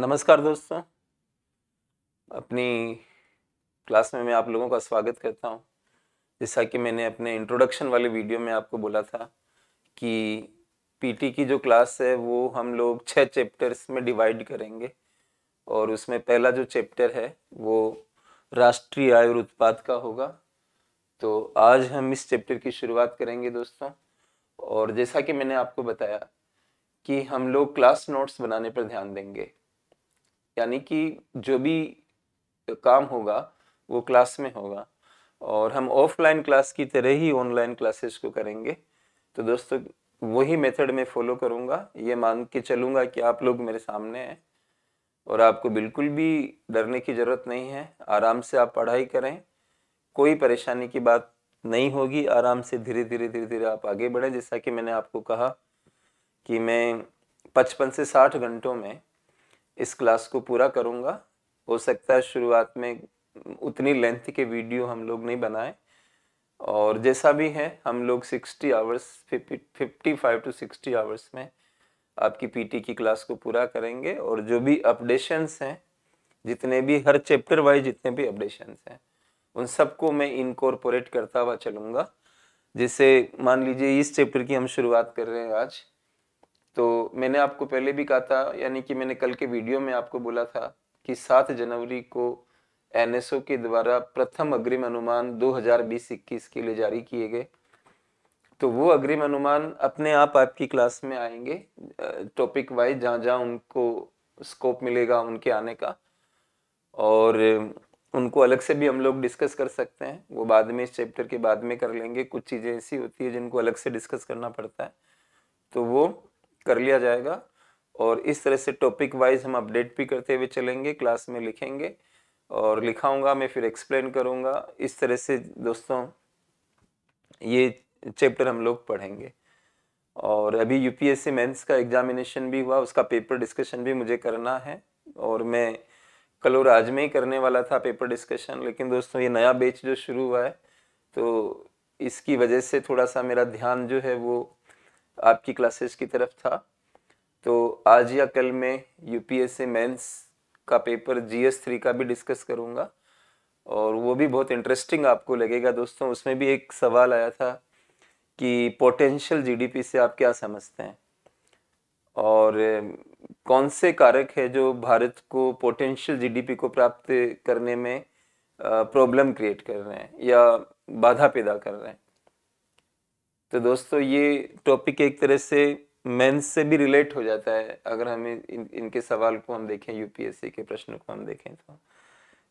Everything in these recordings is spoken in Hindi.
नमस्कार दोस्तों अपनी क्लास में मैं आप लोगों का स्वागत करता हूं जैसा कि मैंने अपने इंट्रोडक्शन वाले वीडियो में आपको बोला था कि पीटी की जो क्लास है वो हम लोग छः चैप्टर्स में डिवाइड करेंगे और उसमें पहला जो चैप्टर है वो राष्ट्रीय आय और उत्पाद का होगा तो आज हम इस चैप्टर की शुरुआत करेंगे दोस्तों और जैसा कि मैंने आपको बताया कि हम लोग क्लास नोट्स बनाने पर ध्यान देंगे यानी कि जो भी काम होगा वो क्लास में होगा और हम ऑफलाइन क्लास की तरह ही ऑनलाइन क्लासेस को करेंगे तो दोस्तों वही मेथड मैं फॉलो करूँगा ये मान के चलूँगा कि आप लोग मेरे सामने हैं और आपको बिल्कुल भी डरने की ज़रूरत नहीं है आराम से आप पढ़ाई करें कोई परेशानी की बात नहीं होगी आराम से धीरे धीरे धीरे धीरे आप आगे बढ़ें जैसा कि मैंने आपको कहा कि मैं पचपन से साठ घंटों में इस क्लास को पूरा करूँगा हो सकता है शुरुआत में उतनी लेंथ के वीडियो हम लोग नहीं बनाए और जैसा भी है हम लोग 60 hours fifty five to 60 hours में आपकी पीटी की क्लास को पूरा करेंगे और जो भी अपडेशंस हैं जितने भी हर चैप्टर वाइज जितने भी अपडेशंस हैं उन सबको मैं इनकॉर्पोरेट करता हुआ चलूँगा जैसे मान लीजिए इस चैप्टर की हम शुरुआत कर रहे हैं आज तो मैंने आपको पहले भी कहा था यानी कि मैंने कल के वीडियो में आपको बोला था कि सात जनवरी को एनएसओ के द्वारा प्रथम अग्रिम अनुमान दो हजार के लिए जारी किए गए तो वो अग्रिम अनुमान अपने आप आपकी क्लास में आएंगे टॉपिक वाइज जहाँ जहाँ उनको स्कोप मिलेगा उनके आने का और उनको अलग से भी हम लोग डिस्कस कर सकते हैं वो बाद में इस चैप्टर के बाद में कर लेंगे कुछ चीज़ें ऐसी होती है जिनको अलग से डिस्कस करना पड़ता है तो वो कर लिया जाएगा और इस तरह से टॉपिक वाइज हम अपडेट भी करते हुए चलेंगे क्लास में लिखेंगे और लिखाऊंगा मैं फिर एक्सप्लेन करूंगा इस तरह से दोस्तों ये चैप्टर हम लोग पढ़ेंगे और अभी यूपीएससी मेंस का एग्जामिनेशन भी हुआ उसका पेपर डिस्कशन भी मुझे करना है और मैं कल और आज में ही करने वाला था पेपर डिस्कशन लेकिन दोस्तों ये नया बेच जो शुरू हुआ है तो इसकी वजह से थोड़ा सा मेरा ध्यान जो है वो आपकी क्लासेस की तरफ था तो आज या कल मैं यूपीएससी मेंस का पेपर जीएस थ्री का भी डिस्कस करूँगा और वो भी बहुत इंटरेस्टिंग आपको लगेगा दोस्तों उसमें भी एक सवाल आया था कि पोटेंशियल जीडीपी से आप क्या समझते हैं और कौन से कारक है जो भारत को पोटेंशियल जीडीपी को प्राप्त करने में प्रॉब्लम क्रिएट कर रहे हैं या बाधा पैदा कर रहे हैं तो दोस्तों ये टॉपिक एक तरह से मेंस से भी रिलेट हो जाता है अगर हम इन, इनके सवाल को हम देखें यूपीएससी के प्रश्न को हम देखें तो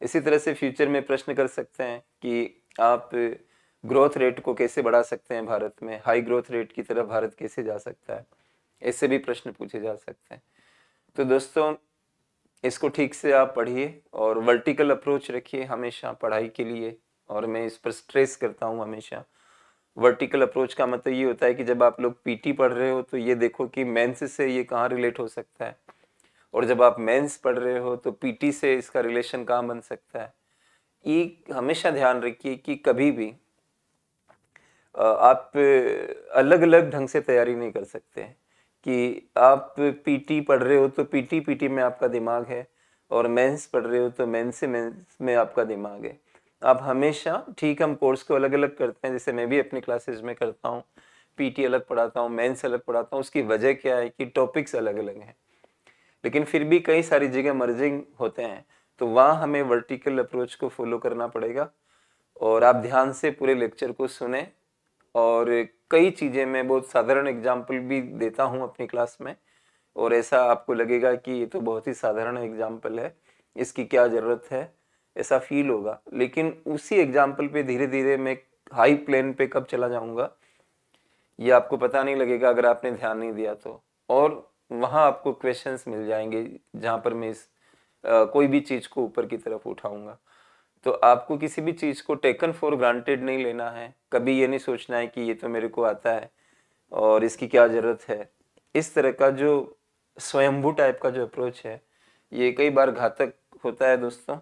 इसी तरह से फ्यूचर में प्रश्न कर सकते हैं कि आप ग्रोथ रेट को कैसे बढ़ा सकते हैं भारत में हाई ग्रोथ रेट की तरफ भारत कैसे जा सकता है ऐसे भी प्रश्न पूछे जा सकते हैं तो दोस्तों इसको ठीक से आप पढ़िए और वर्टिकल अप्रोच रखिए हमेशा पढ़ाई के लिए और मैं इस पर स्ट्रेस करता हूँ हमेशा वर्टिकल अप्रोच का मतलब ये होता है कि जब आप लोग पीटी पढ़ रहे हो तो ये देखो कि मेंस से ये कहाँ रिलेट हो सकता है और जब आप मेंस पढ़ रहे हो तो पीटी से इसका रिलेशन कहाँ बन सकता है ये हमेशा ध्यान रखिए कि कभी भी आप अलग अलग ढंग से तैयारी नहीं कर सकते कि आप पीटी पढ़ रहे हो तो पीटी पीटी में आपका दिमाग है और मेंस पढ़ रहे हो तो मेंस से मेंस में आपका दिमाग है आप हमेशा ठीक हम कोर्स को अलग अलग करते हैं जैसे मैं भी अपनी क्लासेज में करता हूँ पीटी अलग पढ़ाता हूँ मेंस अलग पढ़ाता हूँ उसकी वजह क्या है कि टॉपिक्स अलग अलग हैं लेकिन फिर भी कई सारी जगह मर्जिंग होते हैं तो वहाँ हमें वर्टिकल अप्रोच को फॉलो करना पड़ेगा और आप ध्यान से पूरे लेक्चर को सुने और कई चीज़ें मैं बहुत साधारण एग्जाम्पल भी देता हूँ अपनी क्लास में और ऐसा आपको लगेगा कि ये तो बहुत ही साधारण एग्जाम्पल है इसकी क्या ज़रूरत है ऐसा फील होगा लेकिन उसी एग्जाम्पल पे धीरे धीरे मैं हाई प्लेन पे कब चला जाऊंगा ये आपको पता नहीं लगेगा अगर आपने ध्यान नहीं दिया तो और वहाँ आपको क्वेश्चंस मिल जाएंगे जहाँ पर मैं इस आ, कोई भी चीज़ को ऊपर की तरफ उठाऊंगा तो आपको किसी भी चीज़ को टेकन फॉर ग्रांटेड नहीं लेना है कभी ये नहीं सोचना है कि ये तो मेरे को आता है और इसकी क्या ज़रूरत है इस तरह का जो स्वयंभू टाइप का जो अप्रोच है ये कई बार घातक होता है दोस्तों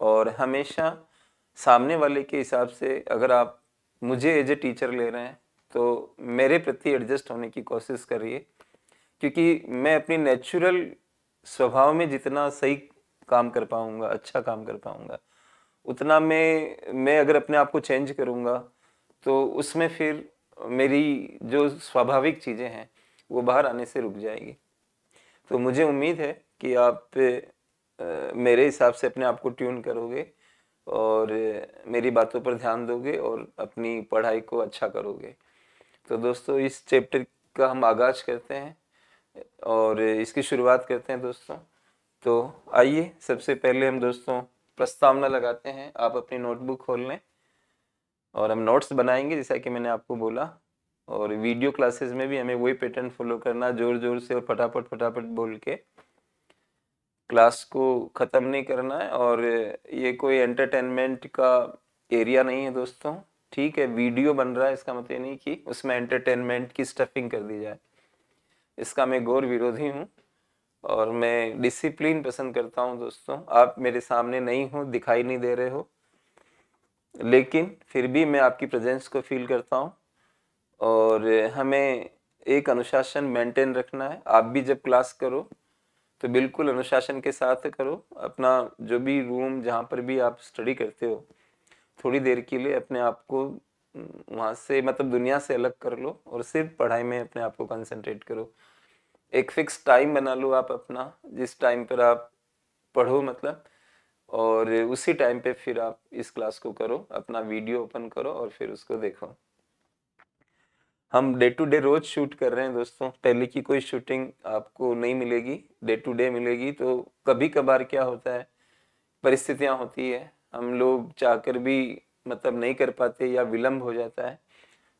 और हमेशा सामने वाले के हिसाब से अगर आप मुझे एज ए टीचर ले रहे हैं तो मेरे प्रति एडजस्ट होने की कोशिश करिए क्योंकि मैं अपनी नेचुरल स्वभाव में जितना सही काम कर पाऊँगा अच्छा काम कर पाऊँगा उतना मैं मैं अगर अपने आप को चेंज करूँगा तो उसमें फिर मेरी जो स्वाभाविक चीज़ें हैं वो बाहर आने से रुक जाएगी तो मुझे उम्मीद है कि आप मेरे हिसाब से अपने आप को ट्यून करोगे और मेरी बातों पर ध्यान दोगे और अपनी पढ़ाई को अच्छा करोगे तो दोस्तों इस चैप्टर का हम आगाज करते हैं और इसकी शुरुआत करते हैं दोस्तों तो आइए सबसे पहले हम दोस्तों प्रस्तावना लगाते हैं आप अपनी नोटबुक खोल लें और हम नोट्स बनाएंगे जैसा कि मैंने आपको बोला और वीडियो क्लासेस में भी हमें वही पैटर्न फॉलो करना ज़ोर ज़ोर से और फटाफट फटाफट बोल के क्लास को ख़त्म नहीं करना है और ये कोई एंटरटेनमेंट का एरिया नहीं है दोस्तों ठीक है वीडियो बन रहा है इसका मतलब नहीं कि उसमें एंटरटेनमेंट की स्टफिंग कर दी जाए इसका मैं गौर विरोधी हूँ और मैं डिसिप्लिन पसंद करता हूँ दोस्तों आप मेरे सामने नहीं हो दिखाई नहीं दे रहे हो लेकिन फिर भी मैं आपकी प्रेजेंस को फील करता हूँ और हमें एक अनुशासन मेंटेन रखना है आप भी जब क्लास करो तो बिल्कुल अनुशासन के साथ करो अपना जो भी रूम जहाँ पर भी आप स्टडी करते हो थोड़ी देर के लिए अपने आप को वहाँ से मतलब दुनिया से अलग कर लो और सिर्फ पढ़ाई में अपने आप को कंसंट्रेट करो एक फिक्स टाइम बना लो आप अपना जिस टाइम पर आप पढ़ो मतलब और उसी टाइम पे फिर आप इस क्लास को करो अपना वीडियो ओपन करो और फिर उसको देखो हम डे टू डे रोज शूट कर रहे हैं दोस्तों पहले की कोई शूटिंग आपको नहीं मिलेगी डे टू डे मिलेगी तो कभी कभार क्या होता है परिस्थितियाँ होती है हम लोग चाहकर भी मतलब नहीं कर पाते या विलम्ब हो जाता है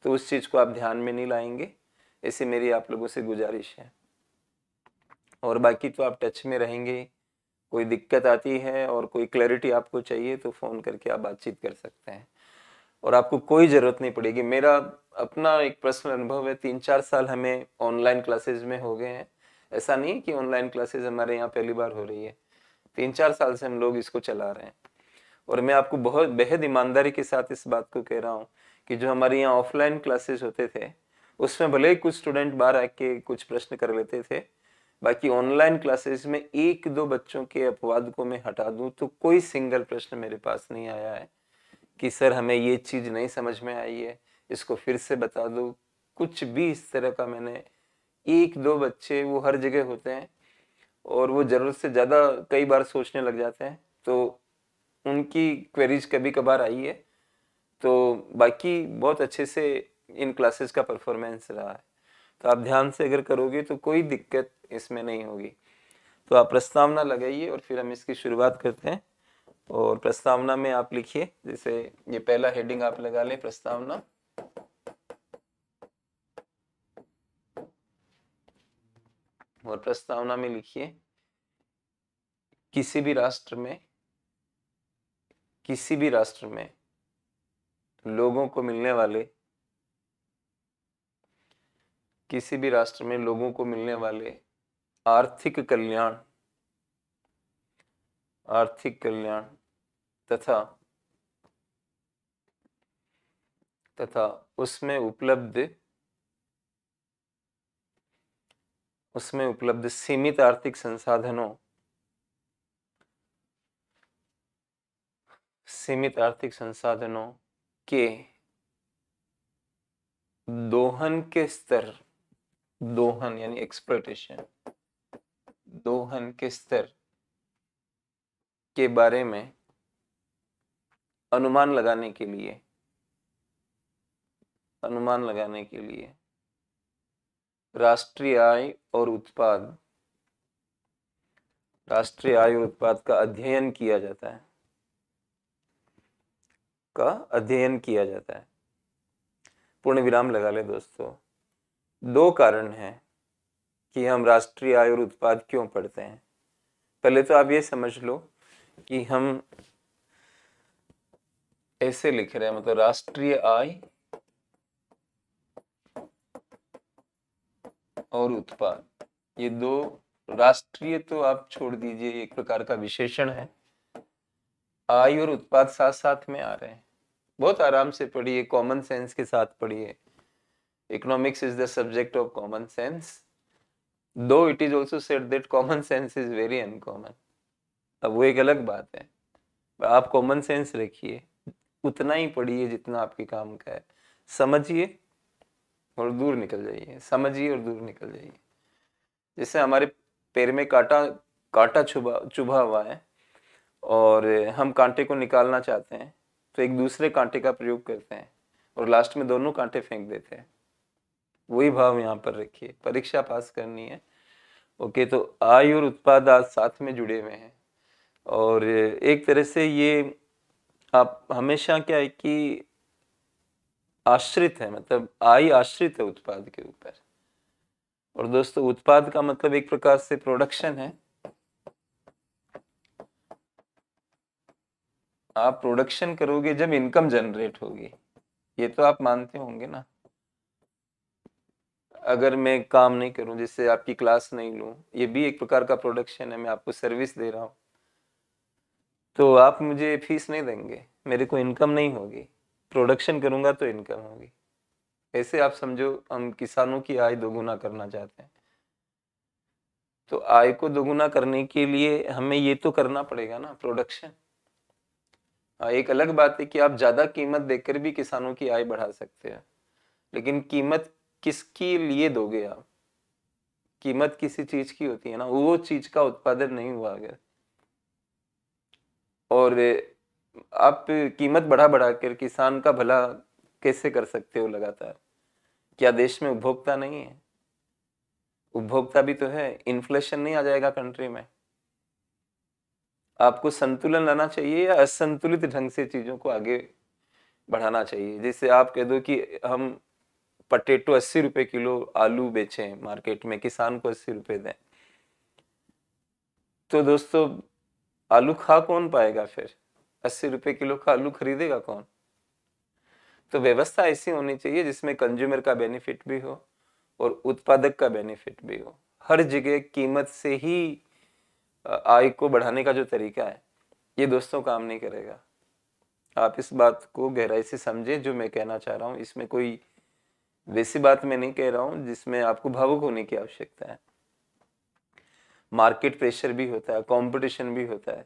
तो उस चीज़ को आप ध्यान में नहीं लाएंगे ऐसे मेरी आप लोगों से गुजारिश है और बाकी तो आप टच में रहेंगे कोई दिक्कत आती है और कोई क्लैरिटी आपको चाहिए तो फ़ोन करके आप बातचीत कर सकते हैं और आपको कोई ज़रूरत नहीं पड़ेगी मेरा अपना एक पर्सनल अनुभव है तीन चार साल हमें ऑनलाइन क्लासेज में हो गए हैं ऐसा नहीं कि ऑनलाइन क्लासेज हमारे यहाँ पहली बार हो रही है तीन चार साल से हम लोग इसको चला रहे हैं और मैं आपको बहुत बेहद ईमानदारी के साथ इस बात को कह रहा हूँ कि जो हमारे यहाँ ऑफलाइन क्लासेज होते थे उसमें भले ही कुछ स्टूडेंट बाहर आके कुछ प्रश्न कर लेते थे बाकी ऑनलाइन क्लासेस में एक दो बच्चों के अपवाद को मैं हटा दूं तो कोई सिंगल प्रश्न मेरे पास नहीं आया है कि सर हमें ये चीज़ नहीं समझ में आई है इसको फिर से बता दो कुछ भी इस तरह का मैंने एक दो बच्चे वो हर जगह होते हैं और वो ज़रूरत से ज़्यादा कई बार सोचने लग जाते हैं तो उनकी क्वेरीज कभी कभार आई है तो बाकी बहुत अच्छे से इन क्लासेस का परफॉर्मेंस रहा है तो आप ध्यान से अगर करोगे तो कोई दिक्कत इसमें नहीं होगी तो आप प्रस्तावना लगाइए और फिर हम इसकी शुरुआत करते हैं और प्रस्तावना में आप लिखिए जैसे ये पहला हेडिंग आप लगा लें प्रस्तावना और प्रस्तावना में लिखिए किसी भी राष्ट्र में किसी भी राष्ट्र में लोगों को मिलने वाले किसी भी राष्ट्र में लोगों को मिलने वाले आर्थिक कल्याण आर्थिक कल्याण तथा तथा उसमें उपलब्ध उसमें उपलब्ध सीमित आर्थिक संसाधनों सीमित आर्थिक संसाधनों के दोहन के स्तर दोहन यानी एक्सप्लोटेशन दोहन के स्तर के बारे में अनुमान लगाने के लिए अनुमान लगाने के लिए राष्ट्रीय आय और उत्पाद राष्ट्रीय आय और उत्पाद का अध्ययन किया जाता है का अध्ययन किया जाता है पूर्ण विराम लगा ले दोस्तों दो कारण हैं कि हम राष्ट्रीय आय और उत्पाद क्यों पढ़ते हैं पहले तो आप ये समझ लो कि हम ऐसे लिख रहे हैं मतलब राष्ट्रीय आय और उत्पाद ये दो राष्ट्रीय तो आप छोड़ दीजिए एक प्रकार का विशेषण है आय और उत्पाद साथ साथ में आ रहे हैं बहुत आराम से पढ़िए कॉमन सेंस के साथ पढ़िए economics is the subject of common sense though it is also said that common sense is very uncommon अब वो एक अलग बात है आप कॉमन सेंस रखिए उतना ही पढ़िए जितना आपके काम का है समझिए और दूर निकल जाइए समझिए और दूर निकल जाइए जैसे हमारे पैर में कांटा कांटा चुभा चुभा हुआ है और हम कांटे को निकालना चाहते हैं तो एक दूसरे कांटे का प्रयोग करते हैं और लास्ट में दोनों कांटे फेंक देते हैं वही भाव यहाँ पर रखिए परीक्षा पास करनी है ओके तो आय और उत्पाद आज साथ में जुड़े हुए हैं और एक तरह से ये आप हमेशा क्या है कि आश्रित है मतलब आई आश्रित है उत्पाद के ऊपर और दोस्तों उत्पाद का मतलब एक प्रकार से प्रोडक्शन है आप प्रोडक्शन करोगे जब इनकम जनरेट होगी ये तो आप मानते होंगे ना अगर मैं काम नहीं करूं जैसे आपकी क्लास नहीं लूं ये भी एक प्रकार का प्रोडक्शन है मैं आपको सर्विस दे रहा हूं तो आप मुझे फीस नहीं देंगे मेरे को इनकम नहीं होगी प्रोडक्शन करूँगा तो इनकम होगी ऐसे आप समझो हम किसानों की आय दोगुना करना चाहते हैं तो आय को दोगुना करने के लिए हमें ये तो करना पड़ेगा ना प्रोडक्शन हाँ, एक अलग बात है कि आप ज़्यादा कीमत देकर भी किसानों की आय बढ़ा सकते हैं लेकिन कीमत किसके लिए दोगे आप कीमत किसी चीज़ की होती है ना वो चीज़ का उत्पादन नहीं हुआ अगर और आप कीमत बढ़ा बढ़ा कर किसान का भला कैसे कर सकते हो लगातार क्या देश में उपभोक्ता नहीं है उपभोक्ता भी तो है इन्फ्लेशन नहीं आ जाएगा कंट्री में आपको संतुलन लाना चाहिए या असंतुलित ढंग से चीजों को आगे बढ़ाना चाहिए जैसे आप कह दो कि हम पटेटो अस्सी रुपए किलो आलू बेचें मार्केट में किसान को अस्सी रुपए दें तो दोस्तों आलू खा कौन पाएगा फिर अस्सी रुपए किलो का आलू खरीदेगा कौन तो व्यवस्था ऐसी होनी चाहिए जिसमें कंज्यूमर का बेनिफिट भी हो और उत्पादक का बेनिफिट भी हो हर जगह कीमत से ही आय को बढ़ाने का जो तरीका है ये दोस्तों काम नहीं करेगा आप इस बात को गहराई से समझें जो मैं कहना चाह रहा हूँ इसमें कोई वैसी बात मैं नहीं कह रहा हूँ जिसमें आपको भावुक होने की आवश्यकता है मार्केट प्रेशर भी होता है कंपटीशन भी होता है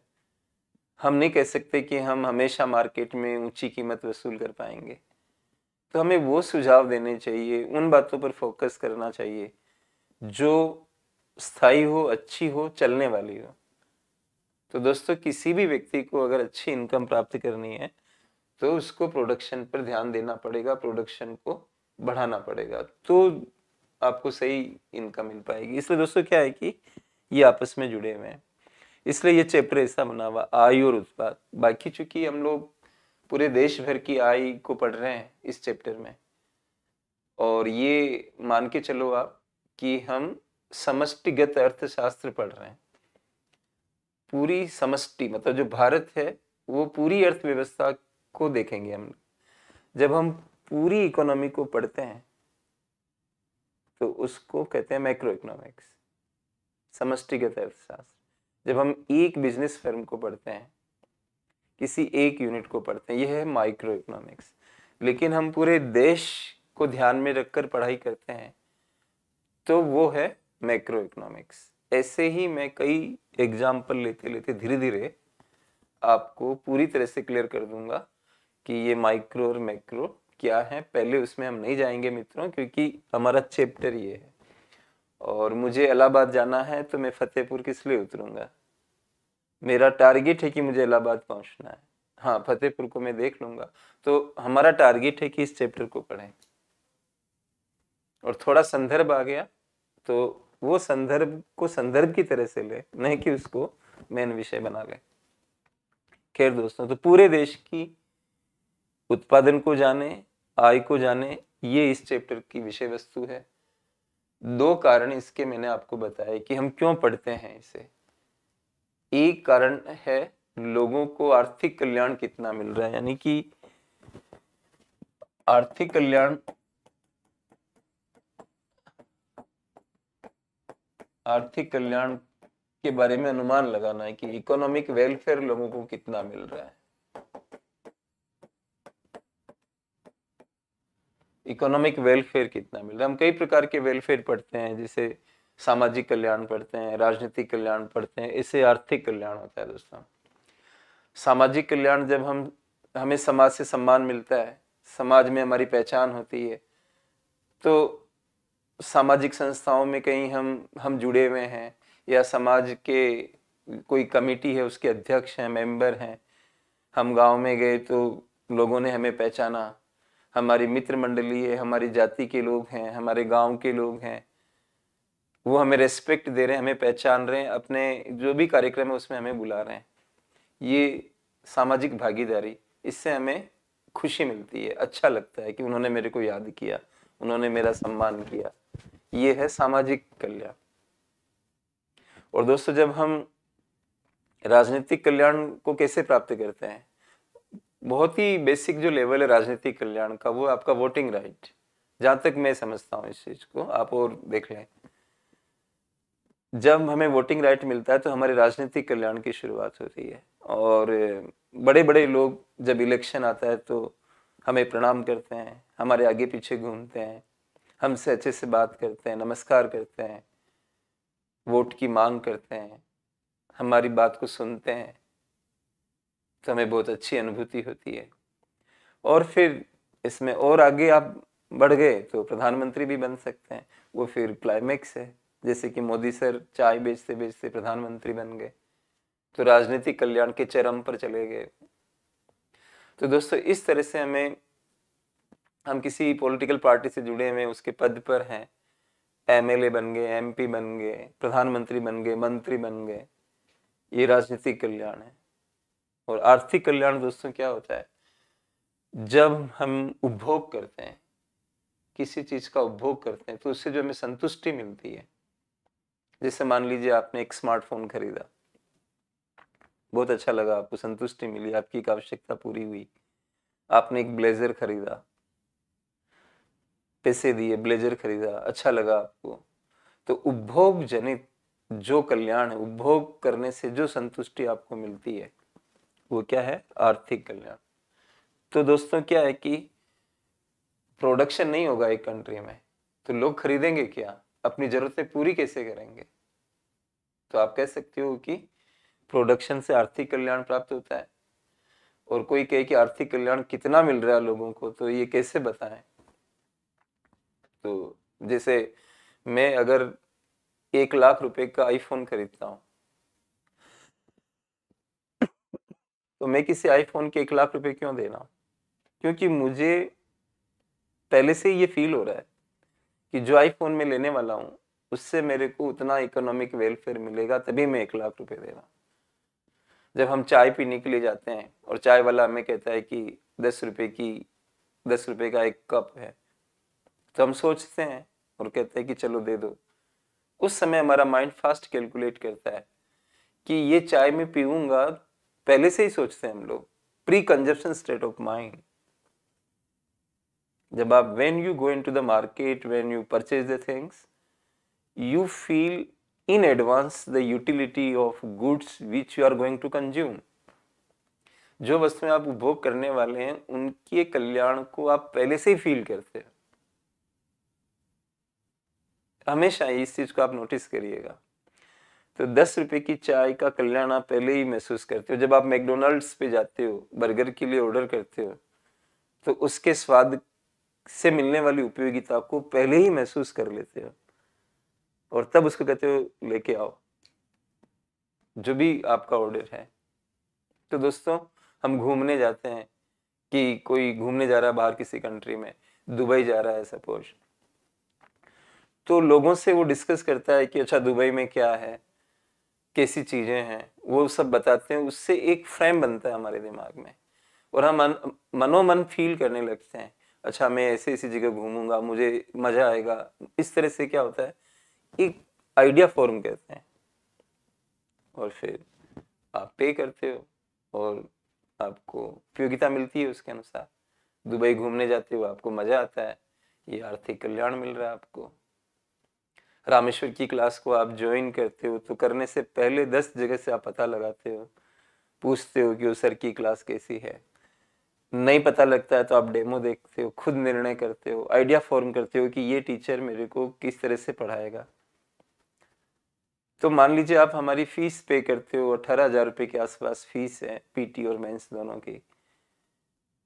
हम नहीं कह सकते कि हम हमेशा मार्केट में ऊंची कीमत वसूल कर पाएंगे तो हमें वो सुझाव देने चाहिए उन बातों पर फोकस करना चाहिए जो स्थाई हो अच्छी हो चलने वाली हो तो दोस्तों किसी भी व्यक्ति को अगर अच्छी इनकम प्राप्त करनी है तो उसको प्रोडक्शन पर ध्यान देना पड़ेगा प्रोडक्शन को बढ़ाना पड़ेगा तो आपको सही इनकम मिल पाएगी इसलिए दोस्तों क्या है कि ये आपस में जुड़े हुए हैं इसलिए ये चैप्टर ऐसा बना हुआ आय और उत्पाद बाकी चूंकि हम लोग पूरे देश भर की आय को पढ़ रहे हैं इस चैप्टर में और ये मान के चलो आप कि हम समष्टिगत अर्थशास्त्र पढ़ रहे हैं पूरी समष्टि मतलब जो भारत है वो पूरी अर्थव्यवस्था को देखेंगे हम जब हम पूरी इकोनॉमी को पढ़ते हैं तो उसको कहते हैं माइक्रो इकोनॉमिक्स समष्टिगत अर्थशास्त्र जब हम एक बिजनेस फर्म को पढ़ते हैं किसी एक यूनिट को पढ़ते हैं यह है माइक्रो इकोनॉमिक्स लेकिन हम पूरे देश को ध्यान में रखकर पढ़ाई करते हैं तो वो है मैक्रो इकोनॉमिक्स ऐसे ही मैं कई एग्जाम्पल लेते लेते धीरे धीरे आपको पूरी तरह से क्लियर कर दूंगा कि ये माइक्रो और मैक्रो क्या है पहले उसमें हम नहीं जाएंगे मित्रों क्योंकि हमारा चैप्टर ये है और मुझे इलाहाबाद जाना है तो मैं फतेहपुर किस लिए उतरूंगा मेरा टारगेट है कि मुझे इलाहाबाद पहुंचना है हाँ फतेहपुर को मैं देख लूंगा तो हमारा टारगेट है कि इस चैप्टर को पढ़ें और थोड़ा संदर्भ आ गया तो वो संदर्भ को संदर्भ की तरह से ले नहीं कि उसको मेन विषय बना ले खैर दोस्तों तो पूरे देश की उत्पादन को जाने आय को जाने ये इस चैप्टर की विषय वस्तु है दो कारण इसके मैंने आपको बताया कि हम क्यों पढ़ते हैं इसे एक कारण है लोगों को आर्थिक कल्याण कितना मिल रहा है यानी कि आर्थिक कल्याण आर्थिक कल्याण के बारे में अनुमान लगाना है कि इकोनॉमिक वेलफेयर लोगों को कितना मिल रहा है इकोनॉमिक वेलफेयर कितना मिल रहा है हम कई प्रकार के वेलफेयर पढ़ते हैं जैसे सामाजिक कल्याण पढ़ते हैं राजनीतिक कल्याण पढ़ते हैं इससे आर्थिक कल्याण होता है दोस्तों सामाजिक कल्याण जब हम हमें समाज से सम्मान मिलता है समाज में हमारी पहचान होती है तो सामाजिक संस्थाओं में कहीं हम हम जुड़े हुए हैं या समाज के कोई कमेटी है उसके अध्यक्ष हैं मेंबर हैं हम गांव में गए तो लोगों ने हमें पहचाना हमारी मित्र मंडली है हमारी जाति के लोग हैं हमारे गांव के लोग हैं वो हमें रेस्पेक्ट दे रहे हैं हमें पहचान रहे हैं अपने जो भी कार्यक्रम है उसमें हमें बुला रहे हैं ये सामाजिक भागीदारी इससे हमें खुशी मिलती है अच्छा लगता है कि उन्होंने मेरे को याद किया उन्होंने मेरा सम्मान किया ये है सामाजिक कल्याण और दोस्तों जब हम राजनीतिक कल्याण को कैसे प्राप्त करते हैं बहुत ही बेसिक जो लेवल है राजनीतिक कल्याण का वो आपका वोटिंग राइट जहाँ तक मैं समझता हूँ इस चीज़ को आप और देख लें जब हमें वोटिंग राइट मिलता है तो हमारे राजनीतिक कल्याण की शुरुआत होती है और बड़े बड़े लोग जब इलेक्शन आता है तो हमें प्रणाम करते हैं हमारे आगे पीछे घूमते हैं हमसे अच्छे से बात करते हैं नमस्कार करते हैं वोट की मांग करते हैं हमारी बात को सुनते हैं तो हमें बहुत अच्छी अनुभूति होती है और फिर इसमें और आगे आप बढ़ गए तो प्रधानमंत्री भी बन सकते हैं वो फिर क्लाइमैक्स है जैसे कि मोदी सर चाय बेचते बेचते प्रधानमंत्री बन गए तो राजनीतिक कल्याण के चरम पर चले गए तो दोस्तों इस तरह से हमें हम किसी पॉलिटिकल पार्टी से जुड़े हुए उसके पद पर हैं एमएलए बन गए एमपी बन गए प्रधानमंत्री बन गए मंत्री बन गए ये राजनीतिक कल्याण है और आर्थिक कल्याण दोस्तों क्या होता है जब हम उपभोग करते हैं किसी चीज का उपभोग करते हैं तो उससे जो हमें संतुष्टि मिलती है जैसे मान लीजिए आपने एक स्मार्टफोन खरीदा बहुत अच्छा लगा आपको संतुष्टि मिली आपकी एक आवश्यकता पूरी हुई आपने एक ब्लेजर खरीदा पैसे दिए ब्लेजर खरीदा अच्छा लगा आपको तो उपभोग जनित जो कल्याण है उपभोग करने से जो संतुष्टि आपको मिलती है वो क्या है आर्थिक कल्याण तो दोस्तों क्या है कि प्रोडक्शन नहीं होगा एक कंट्री में तो लोग खरीदेंगे क्या अपनी जरूरतें पूरी कैसे करेंगे तो आप कह सकते हो कि प्रोडक्शन से आर्थिक कल्याण प्राप्त होता है और कोई कहे कि आर्थिक कल्याण कितना मिल रहा है लोगों को तो ये कैसे बताएं तो जैसे मैं अगर एक लाख रुपए का आईफोन खरीदता हूं तो मैं किसी आईफोन के एक लाख रुपए क्यों देना क्योंकि मुझे पहले से ये फील हो रहा है कि जो आईफोन में लेने वाला हूँ उससे मेरे को उतना इकोनॉमिक वेलफेयर मिलेगा तभी मैं एक लाख रुपए रहा जब हम चाय पीने के लिए जाते हैं और चाय वाला हमें कहता है कि दस रुपये की दस रुपये का एक कप है तो हम सोचते हैं और कहते हैं कि चलो दे दो उस समय हमारा माइंड फास्ट कैलकुलेट करता है कि ये चाय मैं पीऊँगा पहले से ही सोचते हैं हम लोग pre consumption state of mind जब आप when you go to the market when you purchase the things you feel in advance the utility of goods which you are going to consume जो वस्तुएं आप उपभोग करने वाले हैं उनके कल्याण को आप पहले से ही फील करते हैं हमेशा इस चीज को आप नोटिस करिएगा तो दस रुपए की चाय का कल्याण आप पहले ही महसूस करते हो जब आप मैकडोनल्ड्स पे जाते हो बर्गर के लिए ऑर्डर करते हो तो उसके स्वाद से मिलने वाली उपयोगिता को पहले ही महसूस कर लेते हो और तब उसको कहते हो लेके आओ जो भी आपका ऑर्डर है तो दोस्तों हम घूमने जाते हैं कि कोई घूमने जा रहा है बाहर किसी कंट्री में दुबई जा रहा है सपोज तो लोगों से वो डिस्कस करता है कि अच्छा दुबई में क्या है कैसी चीज़ें हैं वो सब बताते हैं उससे एक फ्रेम बनता है हमारे दिमाग में और हम मन, मनोमन फील करने लगते हैं अच्छा मैं ऐसे ऐसी जगह घूमूंगा मुझे मज़ा आएगा इस तरह से क्या होता है एक आइडिया फॉर्म करते हैं और फिर आप पे करते हो और आपको उपयोगिता मिलती है उसके अनुसार दुबई घूमने जाते हो आपको मज़ा आता है ये आर्थिक कल्याण मिल रहा है आपको रामेश्वर की क्लास को आप ज्वाइन करते हो तो करने से पहले दस जगह से आप पता लगाते हो पूछते हो कि वो सर की क्लास कैसी है नहीं पता लगता है तो आप डेमो देखते हो खुद निर्णय करते हो आइडिया फॉर्म करते हो कि ये टीचर मेरे को किस तरह से पढ़ाएगा तो मान लीजिए आप हमारी फीस पे करते हो अठारह हजार रुपये के आसपास फीस है पीटी और मेंस दोनों की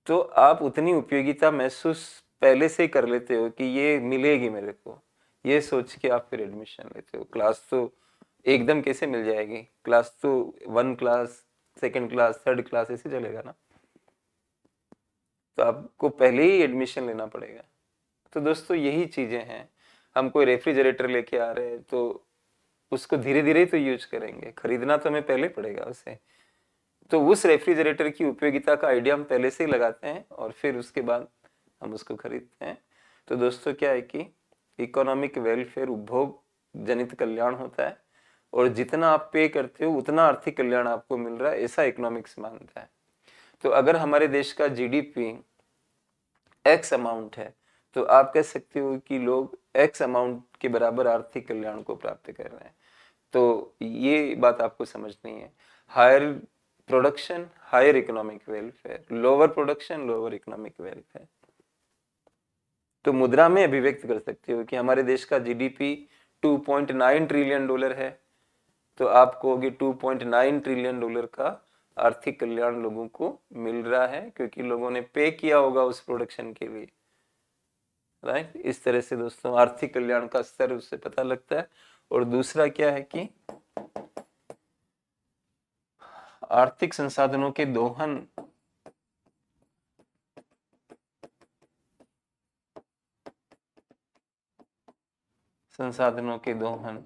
तो आप उतनी उपयोगिता महसूस पहले से ही कर लेते हो कि ये मिलेगी मेरे को ये सोच के आप फिर एडमिशन लेते हो क्लास तो एकदम कैसे मिल जाएगी क्लास तो one class second class third class ऐसे चलेगा ना तो आपको पहले ही एडमिशन लेना पड़ेगा तो दोस्तों यही चीज़ें हैं हम कोई रेफ्रिजरेटर लेके आ रहे हैं तो उसको धीरे धीरे तो यूज करेंगे खरीदना तो हमें पहले पड़ेगा उसे तो उस रेफ्रिजरेटर की उपयोगिता का आइडिया हम पहले से ही लगाते हैं और फिर उसके बाद हम उसको खरीदते हैं तो दोस्तों क्या है कि इकोनॉमिक वेलफेयर उपभोग जनित कल्याण होता है और जितना आप पे करते हो उतना आर्थिक कल्याण आपको मिल रहा है ऐसा इकोनॉमिक्स मानता है तो अगर हमारे देश का जीडीपी एक्स अमाउंट है तो आप कह सकते हो कि लोग एक्स अमाउंट के बराबर आर्थिक कल्याण को प्राप्त कर रहे हैं तो ये बात आपको समझनी है higher production higher economic welfare lower production lower economic welfare तो मुद्रा में अभिव्यक्त कर सकते हो कि हमारे देश का जीडीपी 2.9 ट्रिलियन डॉलर है तो आप कहोगे 2.9 ट्रिलियन डॉलर का आर्थिक कल्याण लोगों को मिल रहा है क्योंकि लोगों ने पे किया होगा उस प्रोडक्शन के लिए राइट इस तरह से दोस्तों आर्थिक कल्याण का स्तर उससे पता लगता है और दूसरा क्या है कि आर्थिक संसाधनों के दोहन संसाधनों के दोहन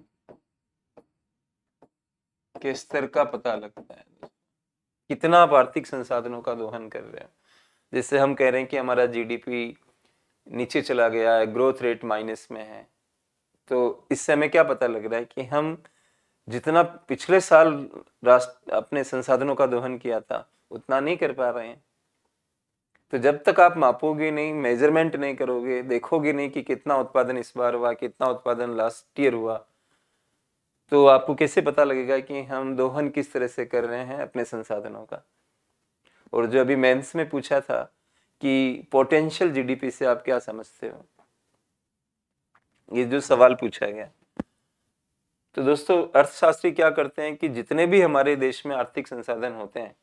के स्तर का पता लगता है कितना आप आर्थिक संसाधनों का दोहन कर रहे हैं जैसे हम कह रहे हैं कि हमारा जीडीपी नीचे चला गया है ग्रोथ रेट माइनस में है तो इससे हमें क्या पता लग रहा है कि हम जितना पिछले साल राष्ट्र अपने संसाधनों का दोहन किया था उतना नहीं कर पा रहे हैं तो जब तक आप मापोगे नहीं मेजरमेंट नहीं करोगे देखोगे नहीं कि कितना उत्पादन इस बार हुआ कितना उत्पादन लास्ट ईयर हुआ तो आपको कैसे पता लगेगा कि हम दोहन किस तरह से कर रहे हैं अपने संसाधनों का और जो अभी मेंस में पूछा था कि पोटेंशियल जीडीपी से आप क्या समझते हो ये जो सवाल पूछा गया तो दोस्तों अर्थशास्त्री क्या करते हैं कि जितने भी हमारे देश में आर्थिक संसाधन होते हैं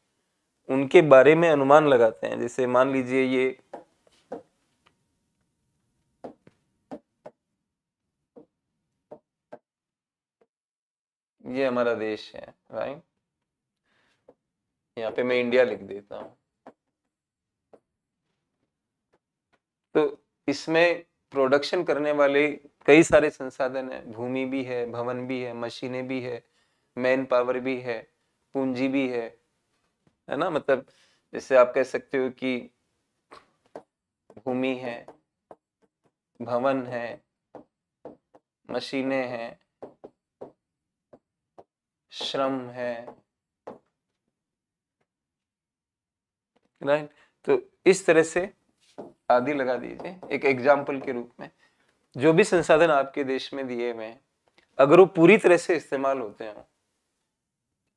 उनके बारे में अनुमान लगाते हैं जैसे मान लीजिए ये ये हमारा देश है राइट यहाँ पे मैं इंडिया लिख देता हूं तो इसमें प्रोडक्शन करने वाले कई सारे संसाधन है भूमि भी है भवन भी है मशीनें भी है मैन पावर भी है पूंजी भी है है ना मतलब जैसे आप कह सकते हो कि भूमि है भवन है मशीनें हैं श्रम है राइट तो इस तरह से आदि लगा दीजिए एक एग्जाम्पल के रूप में जो भी संसाधन आपके देश में दिए हुए हैं अगर वो पूरी तरह से इस्तेमाल होते हैं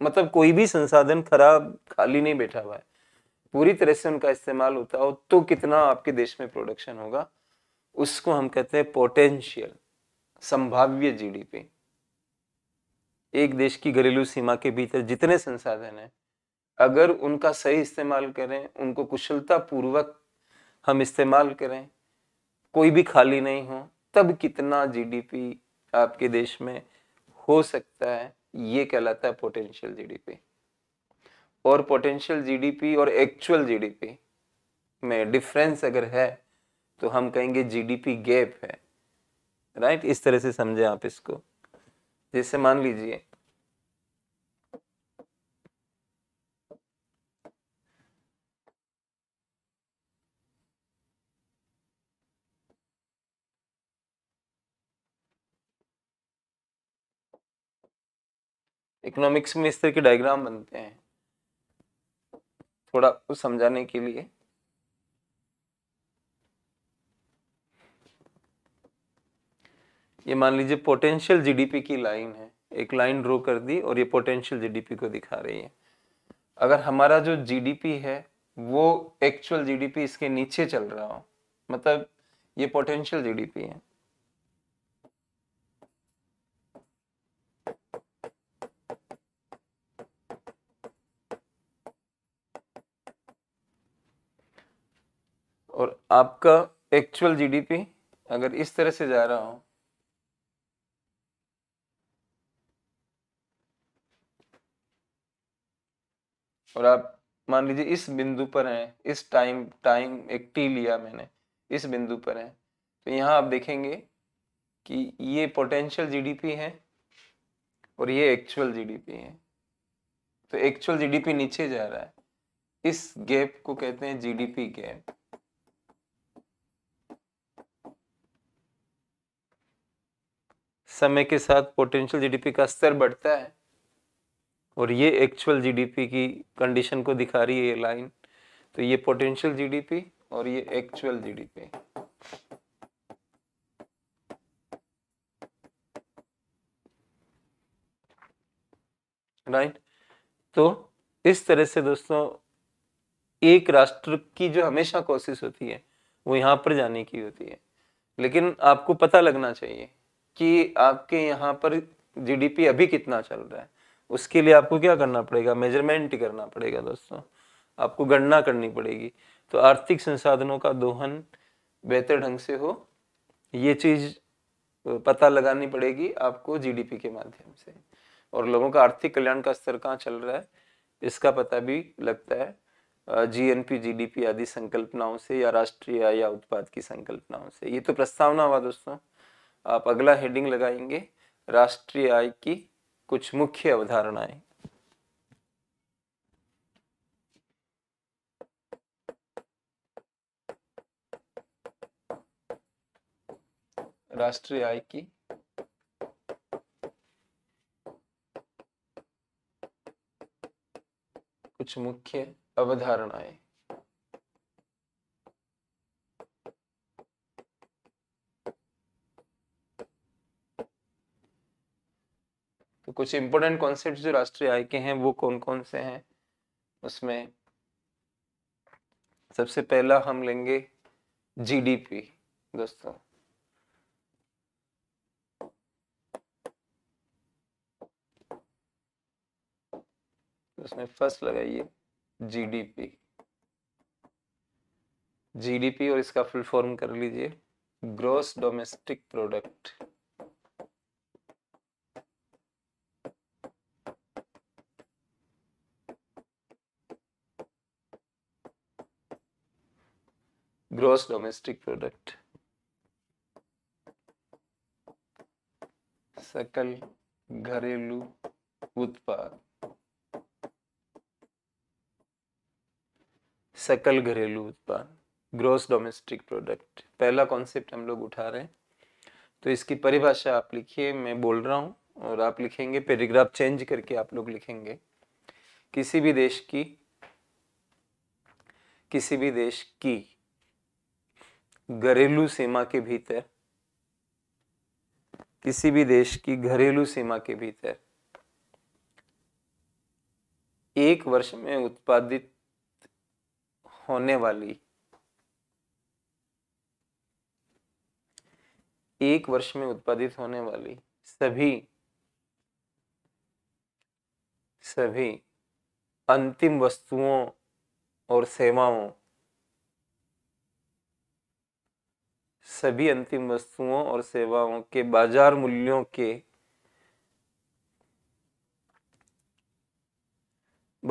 मतलब कोई भी संसाधन खराब खाली नहीं बैठा हुआ है पूरी तरह से उनका इस्तेमाल होता हो तो कितना आपके देश में प्रोडक्शन होगा उसको हम कहते हैं पोटेंशियल संभाव्य जीडीपी एक देश की घरेलू सीमा के भीतर जितने संसाधन हैं अगर उनका सही इस्तेमाल करें उनको कुशलता पूर्वक हम इस्तेमाल करें कोई भी खाली नहीं हो तब कितना जीडीपी आपके देश में हो सकता है ये कहलाता है पोटेंशियल जीडीपी और पोटेंशियल जीडीपी और एक्चुअल जीडीपी में डिफरेंस अगर है तो हम कहेंगे जीडीपी गैप है राइट इस तरह से समझे आप इसको जैसे मान लीजिए इकोनॉमिक्स में इस तरह के डायग्राम बनते हैं थोड़ा कुछ समझाने के लिए ये मान लीजिए पोटेंशियल जीडीपी की लाइन है एक लाइन ड्रो कर दी और ये पोटेंशियल जीडीपी को दिखा रही है अगर हमारा जो जीडीपी है वो एक्चुअल जीडीपी इसके नीचे चल रहा हो मतलब ये पोटेंशियल जीडीपी है और आपका एक्चुअल जीडीपी अगर इस तरह से जा रहा हो और आप मान लीजिए इस बिंदु पर हैं इस टाइम टाइम एक टी लिया मैंने इस बिंदु पर है तो यहाँ आप देखेंगे कि ये पोटेंशियल जीडीपी है और ये एक्चुअल जीडीपी है तो एक्चुअल जीडीपी नीचे जा रहा है इस गैप को कहते हैं जीडीपी गैप समय के साथ पोटेंशियल जीडीपी का स्तर बढ़ता है और ये एक्चुअल जीडीपी की कंडीशन को दिखा रही है ये लाइन तो ये पोटेंशियल जीडीपी और ये एक्चुअल जीडीपी राइट तो इस तरह से दोस्तों एक राष्ट्र की जो हमेशा कोशिश होती है वो यहां पर जाने की होती है लेकिन आपको पता लगना चाहिए कि आपके यहाँ पर जीडीपी अभी कितना चल रहा है उसके लिए आपको क्या करना पड़ेगा मेजरमेंट करना पड़ेगा दोस्तों आपको गणना करनी पड़ेगी तो आर्थिक संसाधनों का दोहन बेहतर ढंग से हो ये चीज़ पता लगानी पड़ेगी आपको जीडीपी के माध्यम से और लोगों का आर्थिक कल्याण का स्तर कहाँ चल रहा है इसका पता भी लगता है जीएनपी जीडीपी आदि संकल्पनाओं से या राष्ट्रीय या उत्पाद की संकल्पनाओं से ये तो प्रस्तावना हुआ दोस्तों आप अगला हेडिंग लगाएंगे राष्ट्रीय आय की कुछ मुख्य अवधारणाएं राष्ट्रीय आय की कुछ मुख्य अवधारणाएं कुछ इम्पोर्टेंट कॉन्सेप्ट जो राष्ट्रीय आय के हैं वो कौन कौन से हैं उसमें सबसे पहला हम लेंगे जीडीपी दोस्तों उसमें फर्स्ट लगाइए जीडीपी जीडीपी और इसका फुल फॉर्म कर लीजिए gross domestic product gross domestic product सकल घरेलू उत्पाद सकल घरेलू उत्पाद ग्रॉस डोमेस्टिक प्रोडक्ट पहला कॉन्सेप्ट हम लोग उठा रहे हैं तो इसकी परिभाषा आप लिखिए मैं बोल रहा हूँ और आप लिखेंगे पेरीग्राफ चेंज करके आप लोग लिखेंगे किसी भी देश की किसी भी देश की घरेलू सीमा के भीतर किसी भी देश की घरेलू सीमा के भीतर एक वर्ष में उत्पादित होने वाली एक वर्ष में उत्पादित होने वाली सभी सभी अंतिम वस्तुओं और सेवाओं सभी अंतिम वस्तुओं और सेवाओं के बाजार मूल्यों के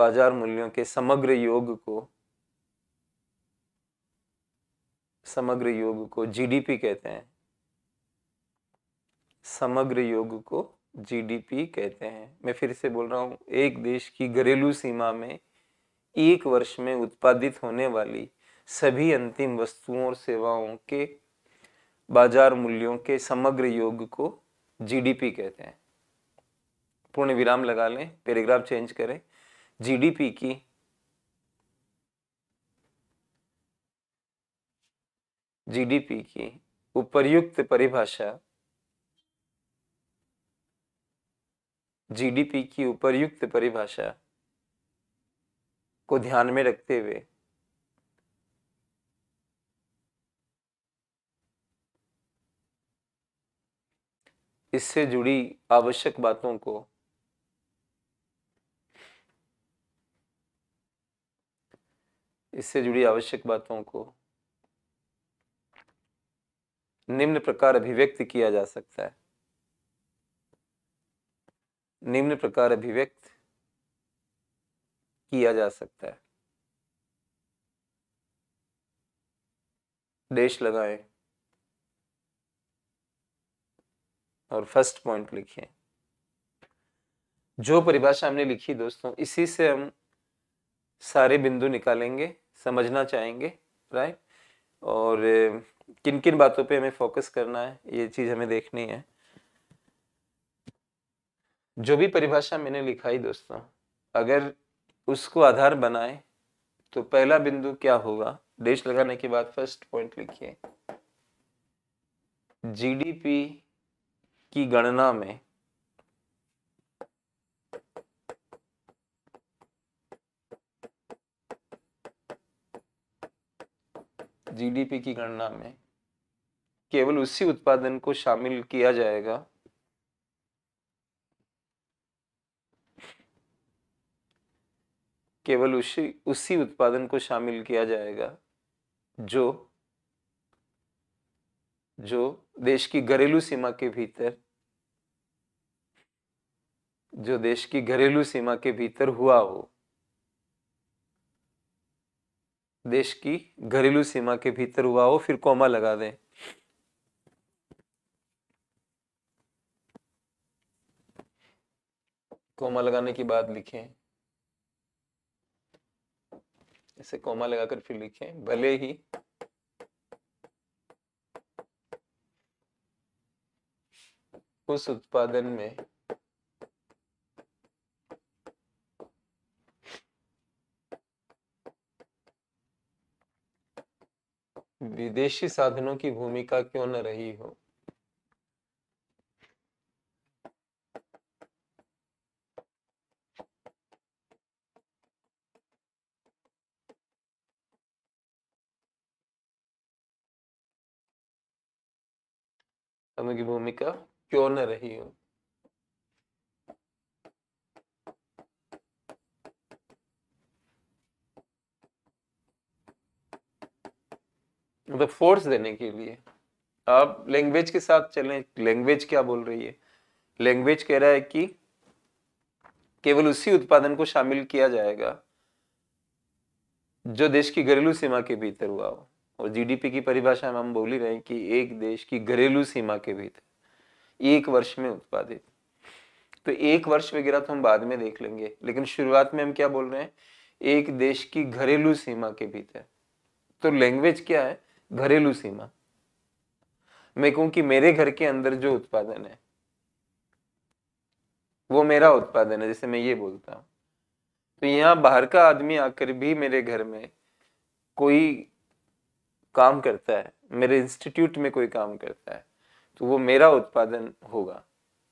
बाजार मूल्यों के समग्र योग को समग्र योग को जीडीपी कहते हैं समग्र योग को जीडीपी कहते हैं मैं फिर से बोल रहा हूं एक देश की घरेलू सीमा में एक वर्ष में उत्पादित होने वाली सभी अंतिम वस्तुओं और सेवाओं के बाजार मूल्यों के समग्र योग को जीडीपी कहते हैं पूर्ण विराम लगा लें पैराग्राफ चेंज करें जीडीपी की जीडीपी की उपर्युक्त परिभाषा जीडीपी की उपर्युक्त परिभाषा को ध्यान में रखते हुए इससे जुड़ी आवश्यक बातों को इससे जुड़ी आवश्यक बातों को निम्न प्रकार अभिव्यक्त किया जा सकता है निम्न प्रकार अभिव्यक्त किया जा सकता है देश लगाएं और फर्स्ट पॉइंट लिखिए जो परिभाषा हमने लिखी दोस्तों इसी से हम सारे बिंदु निकालेंगे समझना चाहेंगे राइट और किन किन बातों पे हमें फोकस करना है ये चीज़ हमें देखनी है जो भी परिभाषा मैंने लिखाई दोस्तों अगर उसको आधार बनाए तो पहला बिंदु क्या होगा देश लगाने के बाद फर्स्ट पॉइंट लिखिए जीडीपी की गणना में जीडीपी की गणना में केवल उसी उत्पादन को शामिल किया जाएगा केवल उसी उसी उत्पादन को शामिल किया जाएगा जो जो देश की घरेलू सीमा के भीतर जो देश की घरेलू सीमा के भीतर हुआ हो देश की घरेलू सीमा के भीतर हुआ हो फिर कोमा लगा दें कोमा लगाने की बात लिखें ऐसे कोमा लगाकर फिर लिखें भले ही उस उत्पादन में विदेशी साधनों की भूमिका क्यों न रही हो की भूमिका क्यों न रही हो मतलब फोर्स देने के लिए आप लैंग्वेज के साथ चलें लैंग्वेज क्या बोल रही है लैंग्वेज कह रहा है कि केवल उसी उत्पादन को शामिल किया जाएगा जो देश की घरेलू सीमा के भीतर हुआ हो और जीडीपी की परिभाषा में हम बोल ही रहे हैं कि एक देश की घरेलू सीमा के भीतर एक वर्ष में उत्पादित तो एक वर्ष वगैरह तो हम बाद में देख लेंगे लेकिन शुरुआत में हम क्या बोल रहे हैं एक देश की घरेलू सीमा के भीतर तो लैंग्वेज क्या है घरेलू सीमा मैं कहूं कि मेरे घर के अंदर जो उत्पादन है वो मेरा उत्पादन है जैसे मैं ये बोलता हूं तो यहाँ बाहर का आदमी आकर भी मेरे घर में कोई काम करता है मेरे इंस्टीट्यूट में कोई काम करता है तो वो मेरा उत्पादन होगा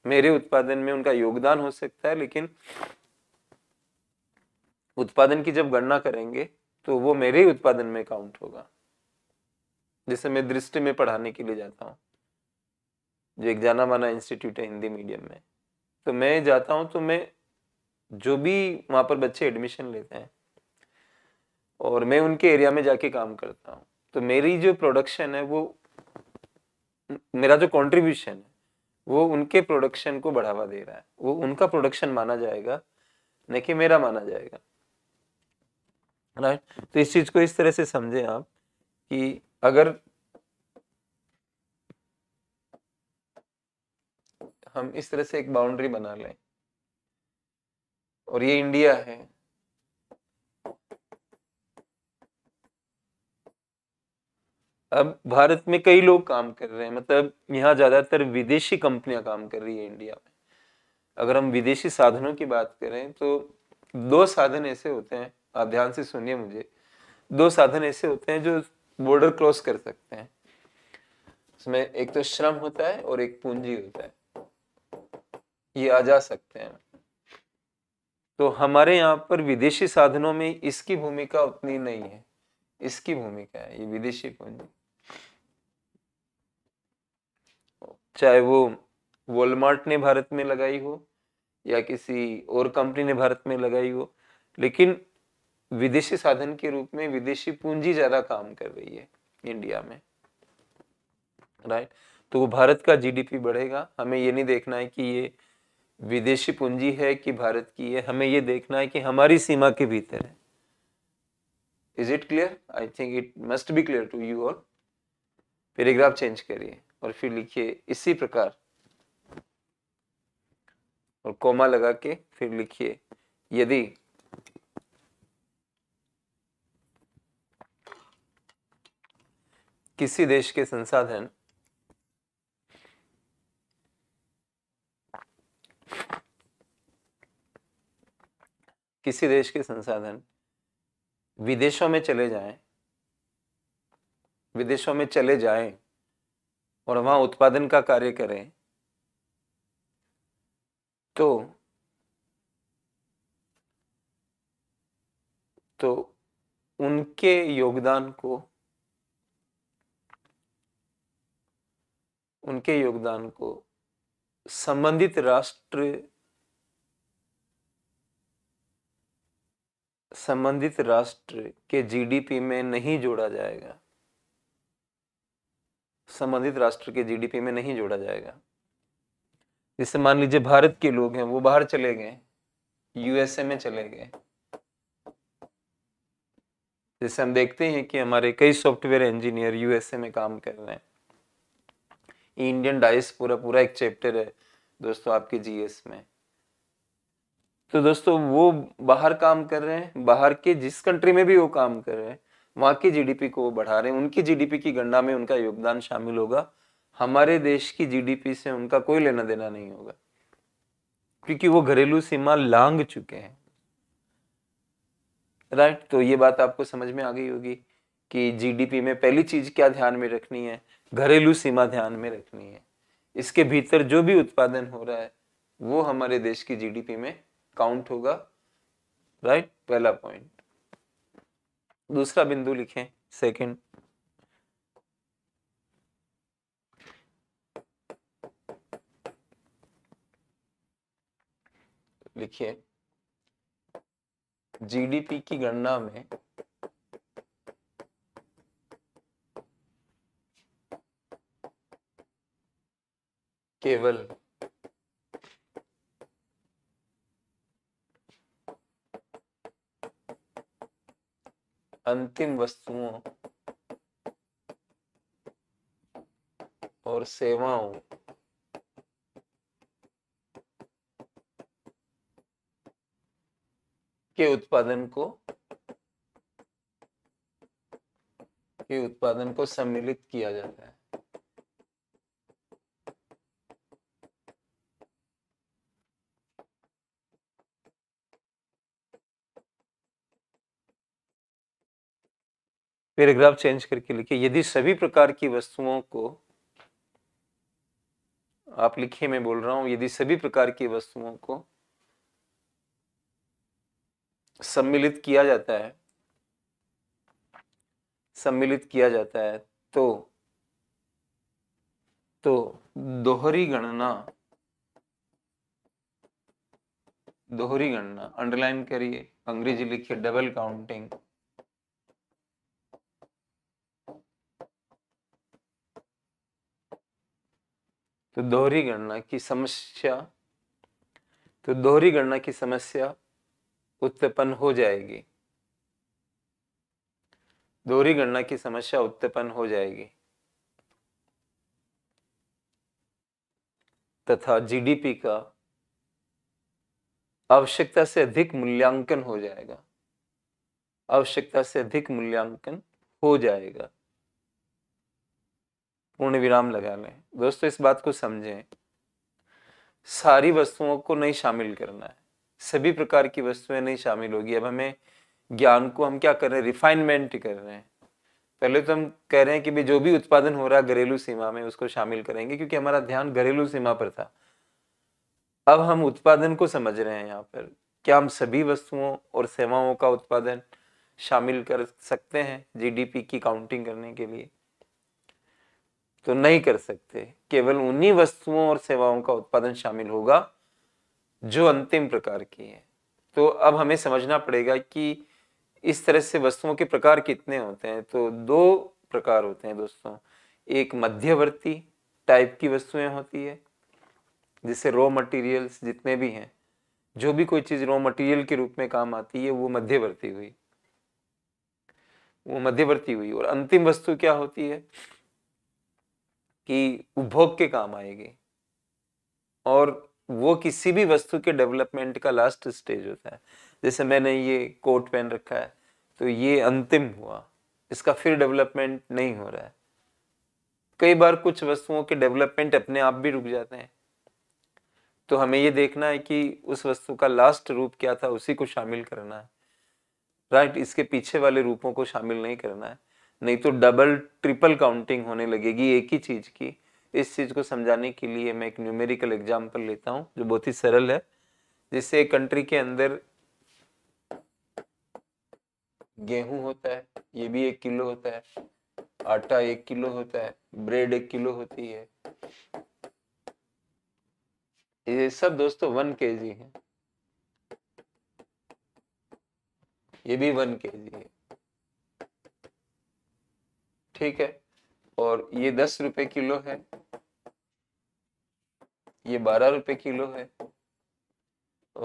मेरे उत्पादन में उनका योगदान हो सकता है लेकिन उत्पादन की जब गणना करेंगे तो वो मेरे ही उत्पादन में काउंट होगा जिसे मैं दृष्टि में पढ़ाने के लिए जाता हूँ जो एक जाना माना इंस्टीट्यूट है हिंदी मीडियम में तो मैं जाता हूँ तो मैं जो भी वहाँ पर बच्चे एडमिशन लेते हैं और मैं उनके एरिया में जाके काम करता हूँ तो मेरी जो प्रोडक्शन है वो मेरा जो कंट्रीब्यूशन है वो उनके प्रोडक्शन को बढ़ावा दे रहा है वो उनका प्रोडक्शन माना जाएगा न कि मेरा माना जाएगा राइट तो इस चीज़ को इस तरह से समझें आप कि अगर हम इस तरह से एक बाउंड्री बना लें और ये इंडिया है अब भारत में कई लोग काम कर रहे हैं मतलब यहाँ ज्यादातर विदेशी कंपनियां काम कर रही है इंडिया में अगर हम विदेशी साधनों की बात करें तो दो साधन ऐसे होते हैं आप ध्यान से सुनिए मुझे दो साधन ऐसे होते हैं जो बॉर्डर क्रॉस कर सकते हैं उसमें एक तो श्रम होता है और एक पूंजी होता है ये आ जा सकते हैं तो हमारे यहाँ पर विदेशी साधनों में इसकी भूमिका उतनी नहीं है इसकी भूमिका है ये विदेशी पूंजी चाहे वो वॉलमार्ट ने भारत में लगाई हो या किसी और कंपनी ने भारत में लगाई हो लेकिन विदेशी साधन के रूप में विदेशी पूंजी ज्यादा काम कर रही है इंडिया में राइट तो वो भारत का जीडीपी बढ़ेगा हमें ये नहीं देखना है कि ये विदेशी पूंजी है कि भारत की है हमें ये देखना है कि हमारी सीमा के भीतर है is it clear I think it must be clear to you और पेरेग्राफ चेंज करिए और फिर लिखिए इसी प्रकार और कोमा लगा के फिर लिखिए यदि किसी देश के संसाधन किसी देश के संसाधन विदेशों में चले जाएं विदेशों में चले जाएं और वहां उत्पादन का कार्य करें तो तो उनके योगदान को उनके योगदान को संबंधित राष्ट्र संबंधित राष्ट्र के जीडीपी में नहीं जोड़ा जाएगा संबंधित राष्ट्र के जीडीपी में नहीं जोड़ा जाएगा जैसे मान लीजिए भारत के लोग हैं वो बाहर चले गए यूएसए में चले गए जैसे हम देखते हैं कि हमारे कई सॉफ्टवेयर इंजीनियर यूएसए में काम कर रहे हैं इंडियन डाइस पूरा पूरा एक चैप्टर है दोस्तों आपके जीएस में तो दोस्तों वो बाहर काम कर रहे हैं बाहर के जिस कंट्री में भी वो काम कर रहे हैं वहां की जीडीपी को वो बढ़ा रहे हैं उनकी जीडीपी की गणना में उनका योगदान शामिल होगा हमारे देश की जीडीपी से उनका कोई लेना देना नहीं होगा क्योंकि वो घरेलू सीमा लांग चुके हैं राइट तो ये बात आपको समझ में आ गई होगी कि जीडीपी में पहली चीज क्या ध्यान में रखनी है घरेलू सीमा ध्यान में रखनी है इसके भीतर जो भी उत्पादन हो रहा है वो हमारे देश की जीडीपी में काउंट होगा राइट पहला पॉइंट दूसरा बिंदु लिखें सेकंड लिखिए जीडीपी की गणना में केवल अंतिम वस्तुओं और सेवाओं के उत्पादन को के उत्पादन को सम्मिलित किया जाता है पैराग्राफ चेंज करके लिखिए यदि सभी प्रकार की वस्तुओं को आप लिखे मैं बोल रहा हूं यदि सभी प्रकार की वस्तुओं को सम्मिलित किया जाता है सम्मिलित किया जाता है तो तो दोहरी गणना दोहरी गणना अंडरलाइन करिए अंग्रेजी लिखिए डबल काउंटिंग तो दोहरी गणना की समस्या तो दोहरी गणना की समस्या उत्पन्न हो जाएगी दोहरी गणना की समस्या उत्पन्न हो जाएगी तथा जीडीपी का आवश्यकता से अधिक मूल्यांकन हो जाएगा आवश्यकता से अधिक मूल्यांकन हो जाएगा पूर्ण विराम लगा लें दोस्तों इस बात को समझें सारी वस्तुओं को नहीं शामिल करना है सभी प्रकार की वस्तुएं नहीं शामिल होगी अब हमें ज्ञान को हम क्या कर रहे हैं रिफाइनमेंट कर रहे हैं पहले तो हम कह रहे हैं कि भी जो भी उत्पादन हो रहा है घरेलू सीमा में उसको शामिल करेंगे क्योंकि हमारा ध्यान घरेलू सीमा पर था अब हम उत्पादन को समझ रहे हैं यहाँ पर क्या हम सभी वस्तुओं और सेवाओं का उत्पादन शामिल कर सकते हैं जीडीपी की काउंटिंग करने के लिए तो नहीं कर सकते केवल उन्हीं वस्तुओं और सेवाओं का उत्पादन शामिल होगा जो अंतिम प्रकार की है तो अब हमें समझना पड़ेगा कि इस तरह से वस्तुओं के प्रकार कितने होते हैं तो दो प्रकार होते हैं दोस्तों एक मध्यवर्ती टाइप की वस्तुएं होती है जिससे रॉ मटेरियल्स जितने भी हैं जो भी कोई चीज़ रॉ मटेरियल के रूप में काम आती है वो मध्यवर्ती हुई वो मध्यवर्ती हुई और अंतिम वस्तु क्या होती है कि उपभोग के काम आएगी और वो किसी भी वस्तु के डेवलपमेंट का लास्ट स्टेज होता है जैसे मैंने ये कोट पहन रखा है तो ये अंतिम हुआ इसका फिर डेवलपमेंट नहीं हो रहा है कई बार कुछ वस्तुओं के डेवलपमेंट अपने आप भी रुक जाते हैं तो हमें ये देखना है कि उस वस्तु का लास्ट रूप क्या था उसी को शामिल करना है राइट इसके पीछे वाले रूपों को शामिल नहीं करना है नहीं तो डबल ट्रिपल काउंटिंग होने लगेगी एक ही चीज़ की इस चीज़ को समझाने के लिए मैं एक न्यूमेरिकल एग्जाम्पल लेता हूँ जो बहुत ही सरल है जिससे एक कंट्री के अंदर गेहूं होता है ये भी एक किलो होता है आटा एक किलो होता है ब्रेड एक किलो होती है ये सब दोस्तों वन के जी है ये भी वन के जी है ठीक है और ये दस रुपए किलो है ये बारह रुपए किलो है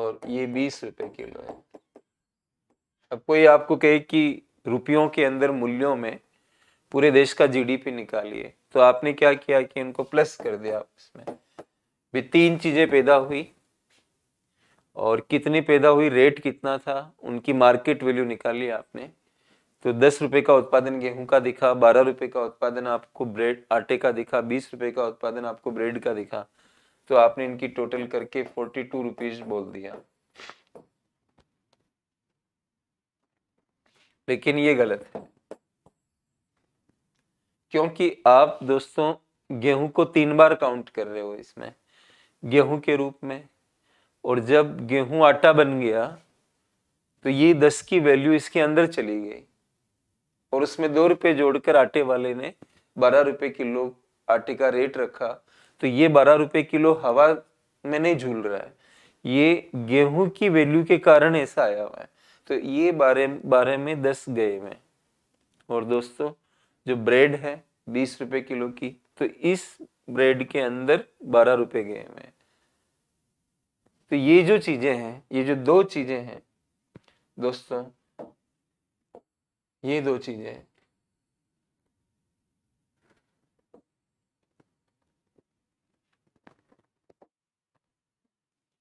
और ये बीस रुपए किलो है अब कोई आपको कहे कि रुपयों के अंदर मूल्यों में पूरे देश का जीडीपी निकालिए तो आपने क्या किया कि इनको प्लस कर दिया आपस में भी तीन चीजें पैदा हुई और कितनी पैदा हुई रेट कितना था उनकी मार्केट वैल्यू निकाली आपने तो दस रुपए का उत्पादन गेहूं का दिखा बारह रुपए का उत्पादन आपको ब्रेड आटे का दिखा बीस रुपए का उत्पादन आपको ब्रेड का दिखा तो आपने इनकी टोटल करके फोर्टी टू रुपीज बोल दिया लेकिन ये गलत है क्योंकि आप दोस्तों गेहूं को तीन बार काउंट कर रहे हो इसमें गेहूं के रूप में और जब गेहूं आटा बन गया तो ये दस की वैल्यू इसके अंदर चली गई और उसमें दो रुपये जोड़कर आटे वाले ने बारह रुपये किलो आटे का रेट रखा तो ये बारह रुपये किलो हवा में नहीं झूल रहा है ये गेहूं की वैल्यू के कारण ऐसा आया हुआ है तो ये बारे बारे में दस गए हुए और दोस्तों जो ब्रेड है बीस रुपये किलो की तो इस ब्रेड के अंदर बारह रुपये गए हुए तो ये जो चीज़ें हैं ये जो दो चीज़ें हैं दोस्तों ये दो चीजें हैं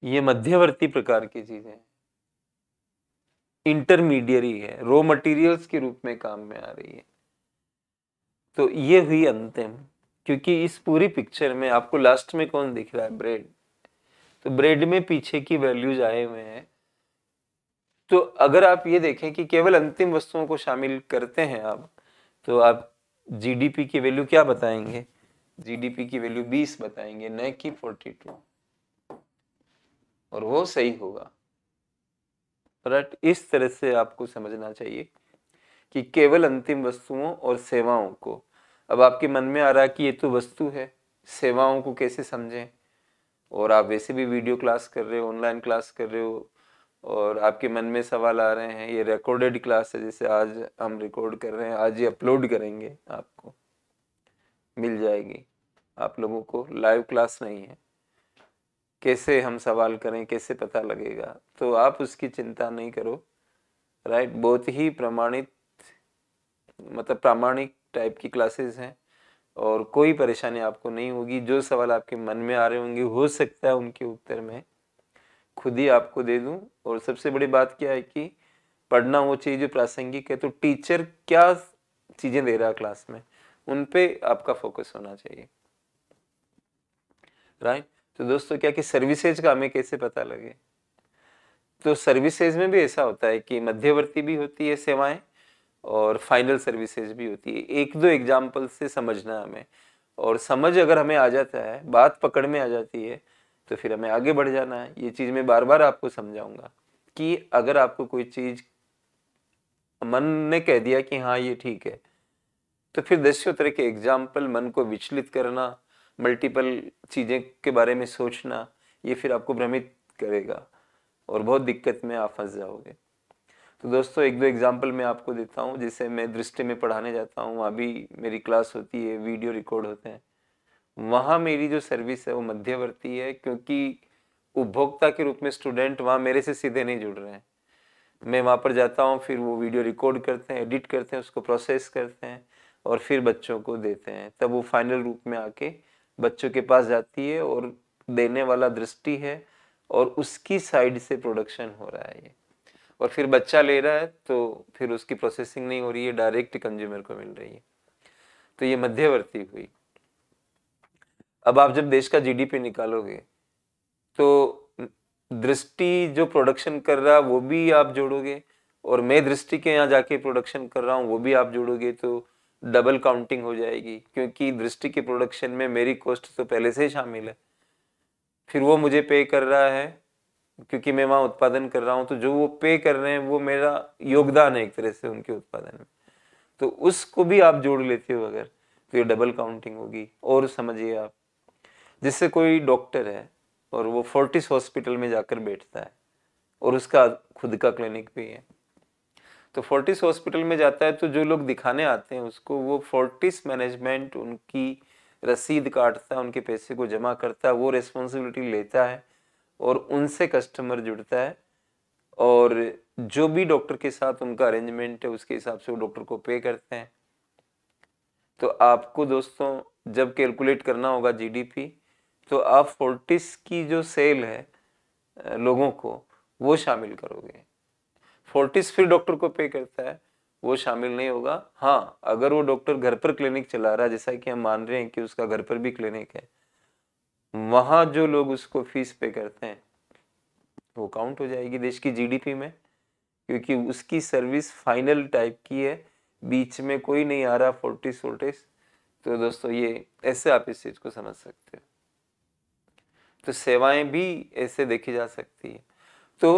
ये मध्यवर्ती प्रकार की चीजें इंटरमीडियरी है रॉ मटेरियल्स के रूप में काम में आ रही है तो ये हुई अंतिम क्योंकि इस पूरी पिक्चर में आपको लास्ट में कौन दिख रहा है ब्रेड तो ब्रेड में पीछे की वैल्यूज आए हुए हैं तो अगर आप ये देखें कि केवल अंतिम वस्तुओं को शामिल करते हैं आप तो आप जीडीपी की वैल्यू क्या बताएंगे जीडीपी की वैल्यू 20 बताएंगे न कि 42 और वो सही होगा बट इस तरह से आपको समझना चाहिए कि केवल अंतिम वस्तुओं और सेवाओं को अब आपके मन में आ रहा है कि ये तो वस्तु है सेवाओं को कैसे समझें और आप वैसे भी वीडियो क्लास कर रहे हो ऑनलाइन क्लास कर रहे हो और आपके मन में सवाल आ रहे हैं ये रिकॉर्डेड क्लास है जैसे आज हम रिकॉर्ड कर रहे हैं आज ही अपलोड करेंगे आपको मिल जाएगी आप लोगों को लाइव क्लास नहीं है कैसे हम सवाल करें कैसे पता लगेगा तो आप उसकी चिंता नहीं करो राइट बहुत ही प्रमाणित मतलब प्रामाणिक टाइप की क्लासेस हैं और कोई परेशानी आपको नहीं होगी जो सवाल आपके मन में आ रहे होंगे हो सकता है उनके उत्तर में खुद ही आपको दे दूं और सबसे बड़ी बात क्या है कि पढ़ना वो चाहिए जो प्रासंगिक है तो टीचर क्या चीज़ें दे रहा है क्लास में उन पर आपका फोकस होना चाहिए राइट तो दोस्तों क्या कि सर्विसेज का हमें कैसे पता लगे तो सर्विसेज में भी ऐसा होता है कि मध्यवर्ती भी होती है सेवाएं और फाइनल सर्विसेज भी होती है एक दो एग्जाम्पल से समझना हमें और समझ अगर हमें आ जाता है बात पकड़ में आ जाती है तो फिर हमें आगे बढ़ जाना है ये चीज़ मैं बार बार आपको समझाऊंगा कि अगर आपको कोई चीज़ मन ने कह दिया कि हाँ ये ठीक है तो फिर दस्यों तरह के एग्जाम्पल मन को विचलित करना मल्टीपल चीज़ें के बारे में सोचना ये फिर आपको भ्रमित करेगा और बहुत दिक्कत में आप फंस जाओगे तो दोस्तों एक दो एग्जाम्पल मैं आपको देता हूँ जैसे मैं दृष्टि में पढ़ाने जाता हूँ अभी भी मेरी क्लास होती है वीडियो रिकॉर्ड होते हैं वहाँ मेरी जो सर्विस है वो मध्यवर्ती है क्योंकि उपभोक्ता के रूप में स्टूडेंट वहाँ मेरे से सीधे नहीं जुड़ रहे हैं मैं वहाँ पर जाता हूँ फिर वो वीडियो रिकॉर्ड करते हैं एडिट करते हैं उसको प्रोसेस करते हैं और फिर बच्चों को देते हैं तब वो फाइनल रूप में आके बच्चों के पास जाती है और देने वाला दृष्टि है और उसकी साइड से प्रोडक्शन हो रहा है ये और फिर बच्चा ले रहा है तो फिर उसकी प्रोसेसिंग नहीं हो रही है डायरेक्ट कंज्यूमर को मिल रही है तो ये मध्यवर्ती हुई अब आप जब देश का जीडीपी निकालोगे तो दृष्टि जो प्रोडक्शन कर रहा वो भी आप जोड़ोगे और मैं दृष्टि के यहाँ जाके प्रोडक्शन कर रहा हूँ वो भी आप जोड़ोगे तो डबल काउंटिंग हो जाएगी क्योंकि दृष्टि के प्रोडक्शन में मेरी कॉस्ट तो पहले से ही शामिल है फिर वो मुझे पे कर रहा है क्योंकि मैं वहाँ उत्पादन कर रहा हूँ तो जो वो पे कर रहे हैं वो मेरा योगदान है एक तरह से उनके उत्पादन में तो उसको भी आप जोड़ लेते हो अगर तो ये डबल काउंटिंग होगी और समझिए आप जिससे कोई डॉक्टर है और वो फोर्टिस हॉस्पिटल में जाकर बैठता है और उसका खुद का क्लिनिक भी है तो फोर्टिस हॉस्पिटल में जाता है तो जो लोग दिखाने आते हैं उसको वो फोर्टिस मैनेजमेंट उनकी रसीद काटता है उनके पैसे को जमा करता है वो रिस्पॉन्सिबिलिटी लेता है और उनसे कस्टमर जुड़ता है और जो भी डॉक्टर के साथ उनका अरेंजमेंट है उसके हिसाब से वो डॉक्टर को पे करते हैं तो आपको दोस्तों जब कैलकुलेट करना होगा जीडीपी तो आप फोर्टिस की जो सेल है लोगों को वो शामिल करोगे फोर्टिस फिर डॉक्टर को पे करता है वो शामिल नहीं होगा हाँ अगर वो डॉक्टर घर पर क्लिनिक चला रहा है जैसा कि हम मान रहे हैं कि उसका घर पर भी क्लिनिक है वहाँ जो लोग उसको फीस पे करते हैं वो काउंट हो जाएगी देश की जीडीपी में क्योंकि उसकी सर्विस फाइनल टाइप की है बीच में कोई नहीं आ रहा फोर्टिस फोर्टिस तो दोस्तों ये ऐसे आप इस चीज़ को समझ सकते हो तो सेवाएं भी ऐसे देखी जा सकती है तो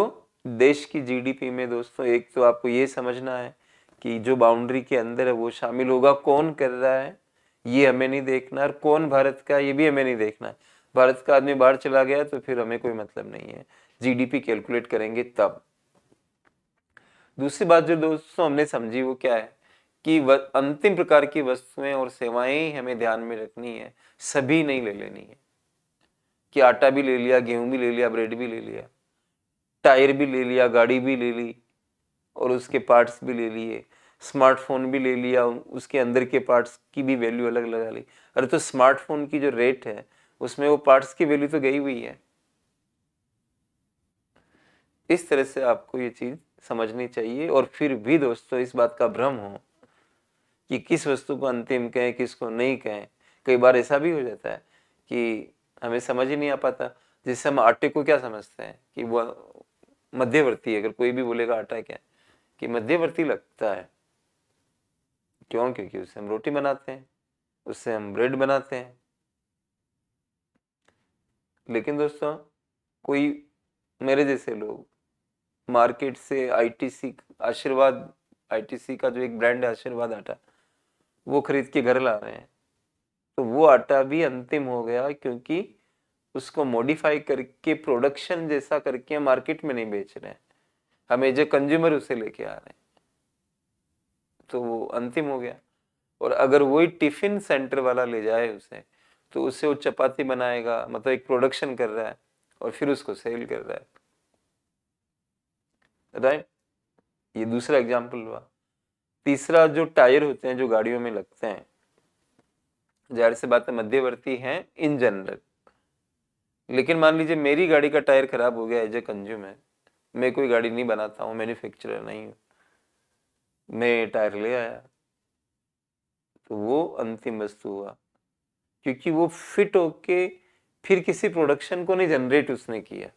देश की जीडीपी में दोस्तों एक तो आपको ये समझना है कि जो बाउंड्री के अंदर है वो शामिल होगा कौन कर रहा है ये हमें नहीं देखना और कौन भारत का ये भी हमें नहीं देखना है भारत का आदमी बाहर चला गया तो फिर हमें कोई मतलब नहीं है जीडीपी कैलकुलेट करेंगे तब दूसरी बात जो दोस्तों हमने समझी वो क्या है कि अंतिम प्रकार की वस्तुएं और सेवाएं हमें ध्यान में रखनी है सभी नहीं ले लेनी है कि आटा भी ले लिया गेहूं भी ले लिया ब्रेड भी ले लिया टायर भी ले लिया गाड़ी भी ले ली और उसके पार्ट्स भी ले लिए स्मार्टफोन भी ले लिया उसके अंदर के पार्ट्स की भी वैल्यू अलग लगा ली अरे तो स्मार्टफोन की जो रेट है उसमें वो पार्ट्स की वैल्यू तो गई हुई है इस तरह से आपको ये चीज़ समझनी चाहिए और फिर भी दोस्तों इस बात का भ्रम हो कि किस वस्तु को अंतिम कहें किसको नहीं कहें कई बार ऐसा भी हो जाता है कि हमें समझ ही नहीं आ पाता जिससे हम आटे को क्या समझते हैं कि वह मध्यवर्ती अगर कोई भी बोलेगा आटा क्या कि मध्यवर्ती लगता है क्यों क्योंकि उससे हम रोटी बनाते हैं उससे हम ब्रेड बनाते हैं लेकिन दोस्तों कोई मेरे जैसे लोग मार्केट से आईटीसी आशीर्वाद आईटीसी का जो एक ब्रांड है आशीर्वाद आटा वो खरीद के घर ला रहे हैं तो वो आटा भी अंतिम हो गया क्योंकि उसको मॉडिफाई करके प्रोडक्शन जैसा करके हम मार्केट में नहीं बेच रहे हैं हम एज ए कंज्यूमर उसे लेके आ रहे हैं तो वो अंतिम हो गया और अगर वही टिफिन सेंटर वाला ले जाए उसे तो उससे वो चपाती बनाएगा मतलब एक प्रोडक्शन कर रहा है और फिर उसको सेल कर रहा है राइट ये दूसरा एग्जाम्पल हुआ तीसरा जो टायर होते हैं जो गाड़ियों में लगते हैं जाहिर सी बात है मध्यवर्ती हैं इन जनरल लेकिन मान लीजिए मेरी गाड़ी का टायर खराब हो गया एज ए कंज्यूमर मैं कोई गाड़ी नहीं बनाता हूँ मैन्युफैक्चरर नहीं हूँ मैं टायर ले आया तो वो अंतिम वस्तु हुआ क्योंकि वो फिट होके फिर किसी प्रोडक्शन को नहीं जनरेट उसने किया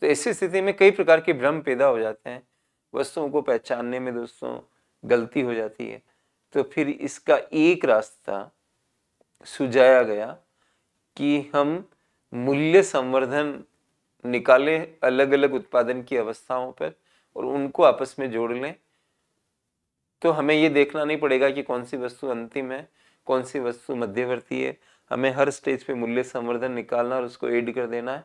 तो ऐसी स्थिति में कई प्रकार के भ्रम पैदा हो जाते हैं वस्तुओं को पहचानने में दोस्तों गलती हो जाती है तो फिर इसका एक रास्ता सुझाया गया कि हम मूल्य संवर्धन निकालें अलग अलग उत्पादन की अवस्थाओं पर और उनको आपस में जोड़ लें तो हमें ये देखना नहीं पड़ेगा कि कौन सी वस्तु अंतिम है कौन सी वस्तु मध्यवर्ती है हमें हर स्टेज पे मूल्य संवर्धन निकालना और उसको एड कर देना है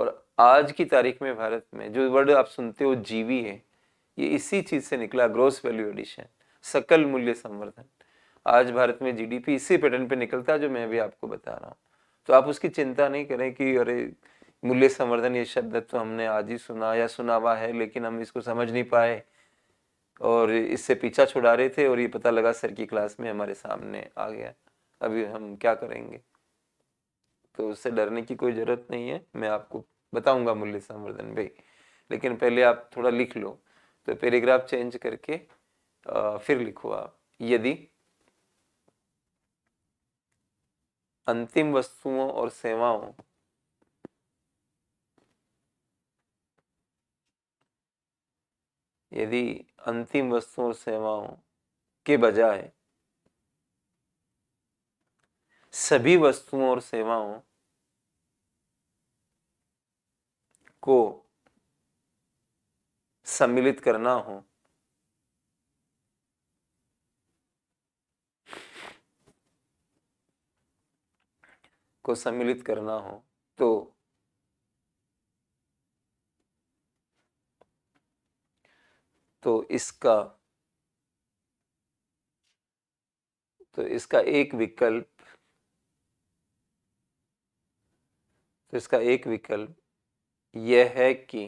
और आज की तारीख में भारत में जो वर्ड आप सुनते हो जीवी है ये इसी चीज़ से निकला ग्रोस वैल्यू एडिशन सकल मूल्य संवर्धन आज भारत में जीडीपी इसी पैटर्न पे निकलता है जो मैं भी आपको बता रहा हूँ तो आप उसकी चिंता नहीं करें कि अरे मूल्य संवर्धन ये शब्द तो हमने आज ही सुना या सुना हुआ है लेकिन हम इसको समझ नहीं पाए और इससे पीछा छुड़ा रहे थे और ये पता लगा सर की क्लास में हमारे सामने आ गया अभी हम क्या करेंगे तो उससे डरने की कोई ज़रूरत नहीं है मैं आपको बताऊंगा मूल्य संवर्धन भाई लेकिन पहले आप थोड़ा लिख लो तो पेरेग्राफ चेंज करके फिर लिखो आप यदि अंतिम वस्तुओं और सेवाओं यदि अंतिम वस्तुओं और सेवाओं के बजाय सभी वस्तुओं और सेवाओं को सम्मिलित करना हो को सम्मिलित करना हो तो तो इसका तो इसका एक विकल्प तो इसका एक विकल्प यह है कि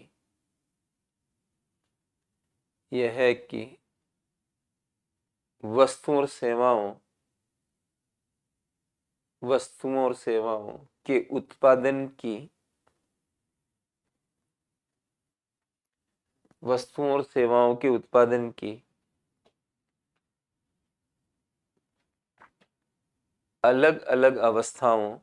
यह है कि वस्तुओं और सेवाओं वस्तुओं और सेवाओं के उत्पादन की वस्तुओं और सेवाओं के उत्पादन की अलग अलग अवस्थाओं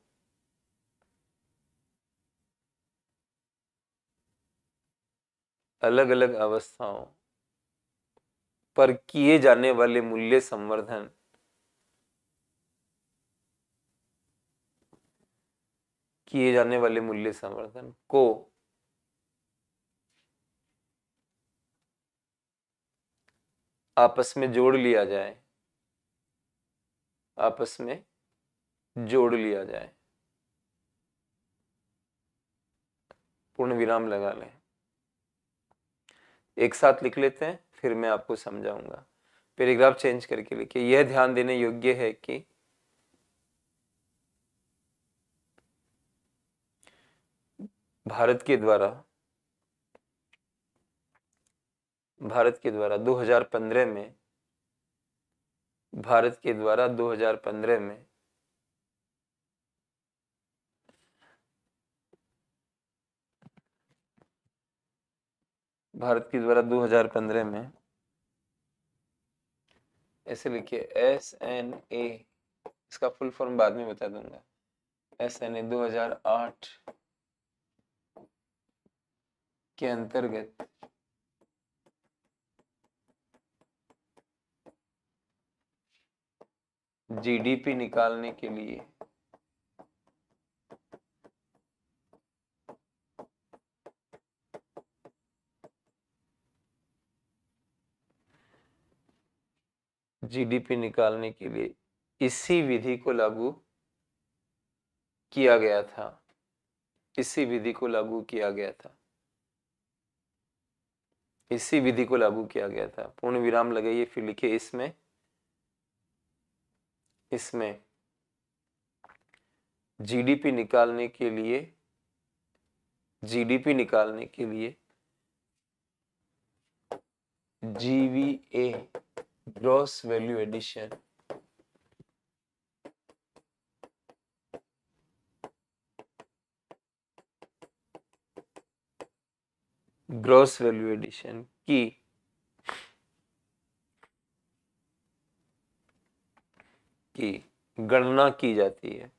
अलग अलग अवस्थाओं पर किए जाने वाले मूल्य संवर्धन किए जाने वाले मूल्य संवर्धन को आपस में जोड़ लिया जाए आपस में जोड़ लिया जाए पूर्ण विराम लगा लें एक साथ लिख लेते हैं फिर मैं आपको समझाऊंगा पैराग्राफ चेंज करके लिखिए यह ध्यान देने योग्य है कि भारत के द्वारा भारत के द्वारा 2015 में भारत के द्वारा 2015 में भारत के द्वारा 2015 में ऐसे लिखिए एस एन ए इसका फुल फॉर्म बाद में बता दूंगा एस एन ए दो के अंतर्गत जीडीपी निकालने के लिए जीडीपी निकालने के लिए इसी विधि को लागू किया गया था इसी विधि को लागू किया गया था इसी विधि को लागू किया गया था पूर्ण विराम लगाइए फिर लिखिए इसमें इसमें जीडीपी निकालने के लिए जीडीपी निकालने के लिए GVA gross value addition gross value addition की की गणना की जाती है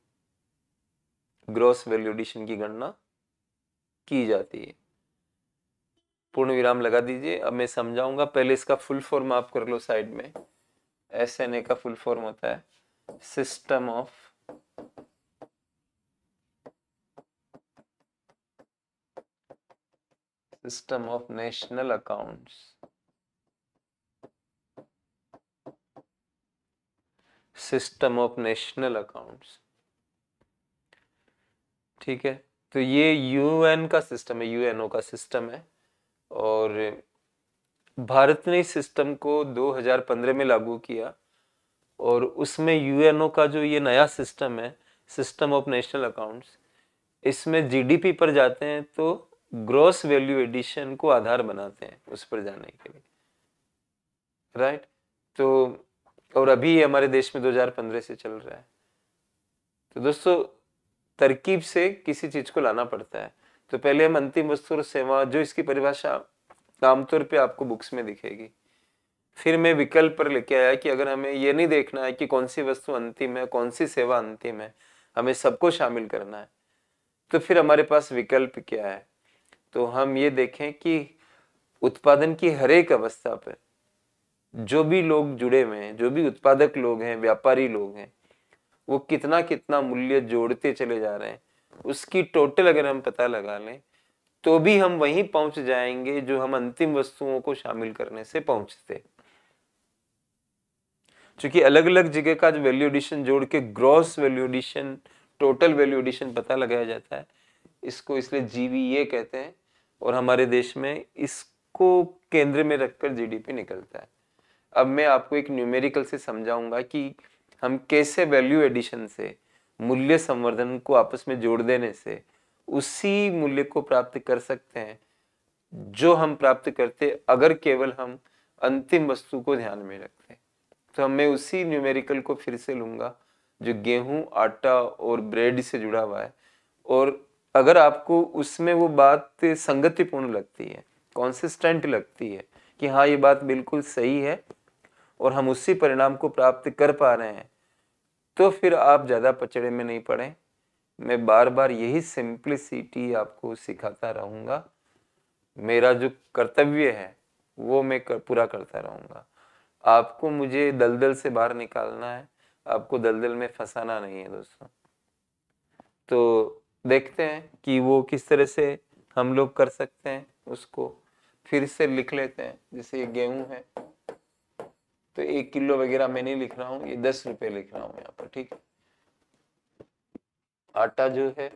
ग्रॉस वैल्यू एडिशन की गणना की जाती है पूर्ण विराम लगा दीजिए अब मैं समझाऊंगा पहले इसका फुल फॉर्म आप कर लो साइड में एस एन ए का फुल फॉर्म होता है system of system of national accounts system of national account ठीक है तो ये यूएन का सिस्टम है यूएनओ का सिस्टम है और भारत ने इस सिस्टम को 2015 में लागू किया और उसमें यूएनओ का जो ये नया सिस्टम है सिस्टम ऑफ नेशनल अकाउंट्स इसमें जीडीपी पर जाते हैं तो ग्रॉस वैल्यू एडिशन को आधार बनाते हैं उस पर जाने के लिए राइट right? तो और अभी हमारे देश में 2015 से चल रहा है तो दोस्तों तरकीब से किसी चीज को लाना पड़ता है तो पहले हम अंतिम वस्तु और सेवा जो इसकी परिभाषा आमतौर पे आपको बुक्स में दिखेगी फिर मैं विकल्प पर लेके आया कि अगर हमें ये नहीं देखना है कि कौन सी वस्तु अंतिम है कौन सी सेवा अंतिम है हमें सबको शामिल करना है तो फिर हमारे पास विकल्प क्या है तो हम ये देखें कि उत्पादन की हरेक अवस्था पर जो भी लोग जुड़े हुए हैं जो भी उत्पादक लोग हैं व्यापारी लोग हैं वो कितना कितना मूल्य जोड़ते चले जा रहे हैं उसकी टोटल अगर हम पता लगा लें तो भी हम वहीं पहुंच जाएंगे जो हम अंतिम वस्तुओं को शामिल करने से पहुंचते क्योंकि अलग अलग जगह का जो वैल्यू एडिशन जोड़ के gross value addition total value addition पता लगाया जाता है इसको इसलिए जीवी ये e कहते हैं और हमारे देश में इसको केंद्र में रखकर जीडीपी निकलता है अब मैं आपको एक न्यूमेरिकल से समझाऊंगा कि हम कैसे वैल्यू एडिशन से मूल्य संवर्धन को आपस में जोड़ देने से उसी मूल्य को प्राप्त कर सकते हैं जो हम प्राप्त करते अगर केवल हम अंतिम वस्तु को ध्यान में रखते तो मैं उसी न्यूमेरिकल को फिर से लूंगा जो गेहूं आटा और ब्रेड से जुड़ा हुआ है और अगर आपको उसमें वो बात संगतिपूर्ण लगती है कॉन्सिस्टेंट लगती है कि हाँ ये बात बिल्कुल सही है और हम उसी परिणाम को प्राप्त कर पा रहे हैं तो फिर आप ज़्यादा पचड़े में नहीं पड़े मैं बार बार यही सिंप्लिसिटी आपको सिखाता रहूँगा मेरा जो कर्तव्य है वो मैं कर, पूरा करता रहूँगा आपको मुझे दलदल से बाहर निकालना है आपको दलदल में फंसाना नहीं है दोस्तों तो देखते हैं कि वो किस तरह से हम लोग कर सकते हैं उसको फिर से लिख लेते हैं जैसे ये गेहूं है तो एक किलो वगैरह मैं नहीं लिख रहा हूँ ये दस रुपए लिख रहा हूँ यहाँ पर ठीक है आटा जो है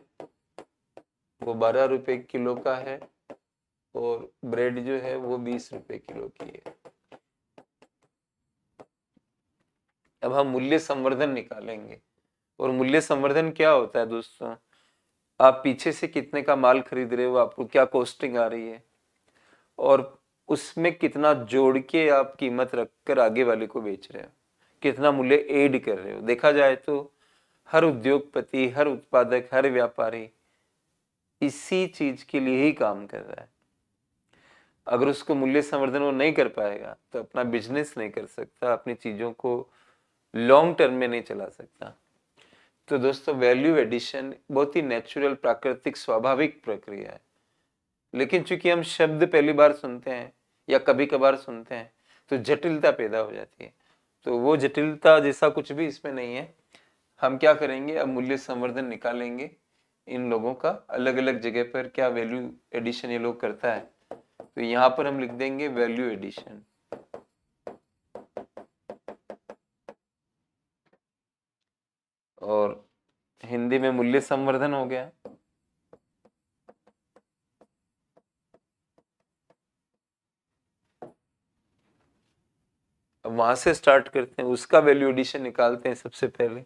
वो बारह रुपये किलो का है और ब्रेड जो है वो बीस रुपए किलो की है अब हम मूल्य संवर्धन निकालेंगे और मूल्य संवर्धन क्या होता है दोस्तों आप पीछे से कितने का माल खरीद रहे हो आपको क्या कॉस्टिंग आ रही है और उसमें कितना जोड़ के आप कीमत रख कर आगे वाले को बेच रहे हो कितना मूल्य एड कर रहे हो देखा जाए तो हर उद्योगपति हर उत्पादक हर व्यापारी इसी चीज के लिए ही काम कर रहा है अगर उसको मूल्य संवर्धन वो नहीं कर पाएगा तो अपना बिजनेस नहीं कर सकता अपनी चीज़ों को लॉन्ग टर्म में नहीं चला सकता तो दोस्तों वैल्यू एडिशन बहुत ही नेचुरल प्राकृतिक स्वाभाविक प्रक्रिया है लेकिन चूंकि हम शब्द पहली बार सुनते हैं या कभी कभार सुनते हैं तो जटिलता पैदा हो जाती है तो वो जटिलता जैसा कुछ भी इसमें नहीं है हम क्या करेंगे अब मूल्य संवर्धन निकालेंगे इन लोगों का अलग अलग जगह पर क्या वैल्यू एडिशन ये लोग करता है तो यहाँ पर हम लिख देंगे वैल्यू एडिशन और हिंदी में मूल्य संवर्धन हो गया अब वहां से स्टार्ट करते हैं उसका वैल्यू एडिशन निकालते हैं सबसे पहले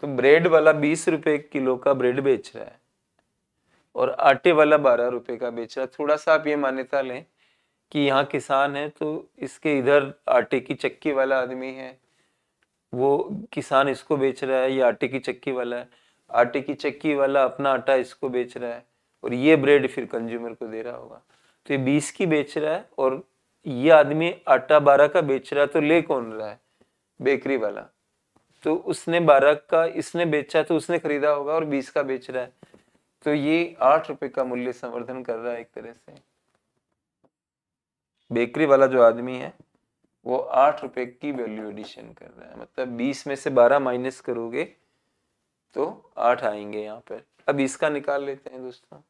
तो ब्रेड वाला बीस रुपए किलो का ब्रेड बेच रहा है और आटे वाला बारह रुपए का बेच रहा है थोड़ा सा आप ये मान्यता लें कि यहाँ किसान है तो इसके इधर आटे की चक्की वाला आदमी है वो किसान इसको बेच रहा है या आटे की चक्की वाला है आटे की चक्की वाला अपना आटा इसको बेच रहा है और ये ब्रेड फिर कंज्यूमर को दे रहा होगा तो ये बीस की बेच रहा है और ये आदमी आटा बारह का बेच रहा है तो ले कौन रहा है बेकरी वाला तो उसने बारह का इसने बेचा तो उसने खरीदा होगा और बीस का बेच रहा है तो ये आठ रुपए का मूल्य संवर्धन कर रहा है एक तरह से बेकरी वाला जो आदमी है वो आठ रुपये की वैल्यू एडिशन कर रहा है मतलब बीस में से बारह माइनस करोगे तो आठ आएंगे यहाँ पर अब इसका निकाल लेते हैं दोस्तों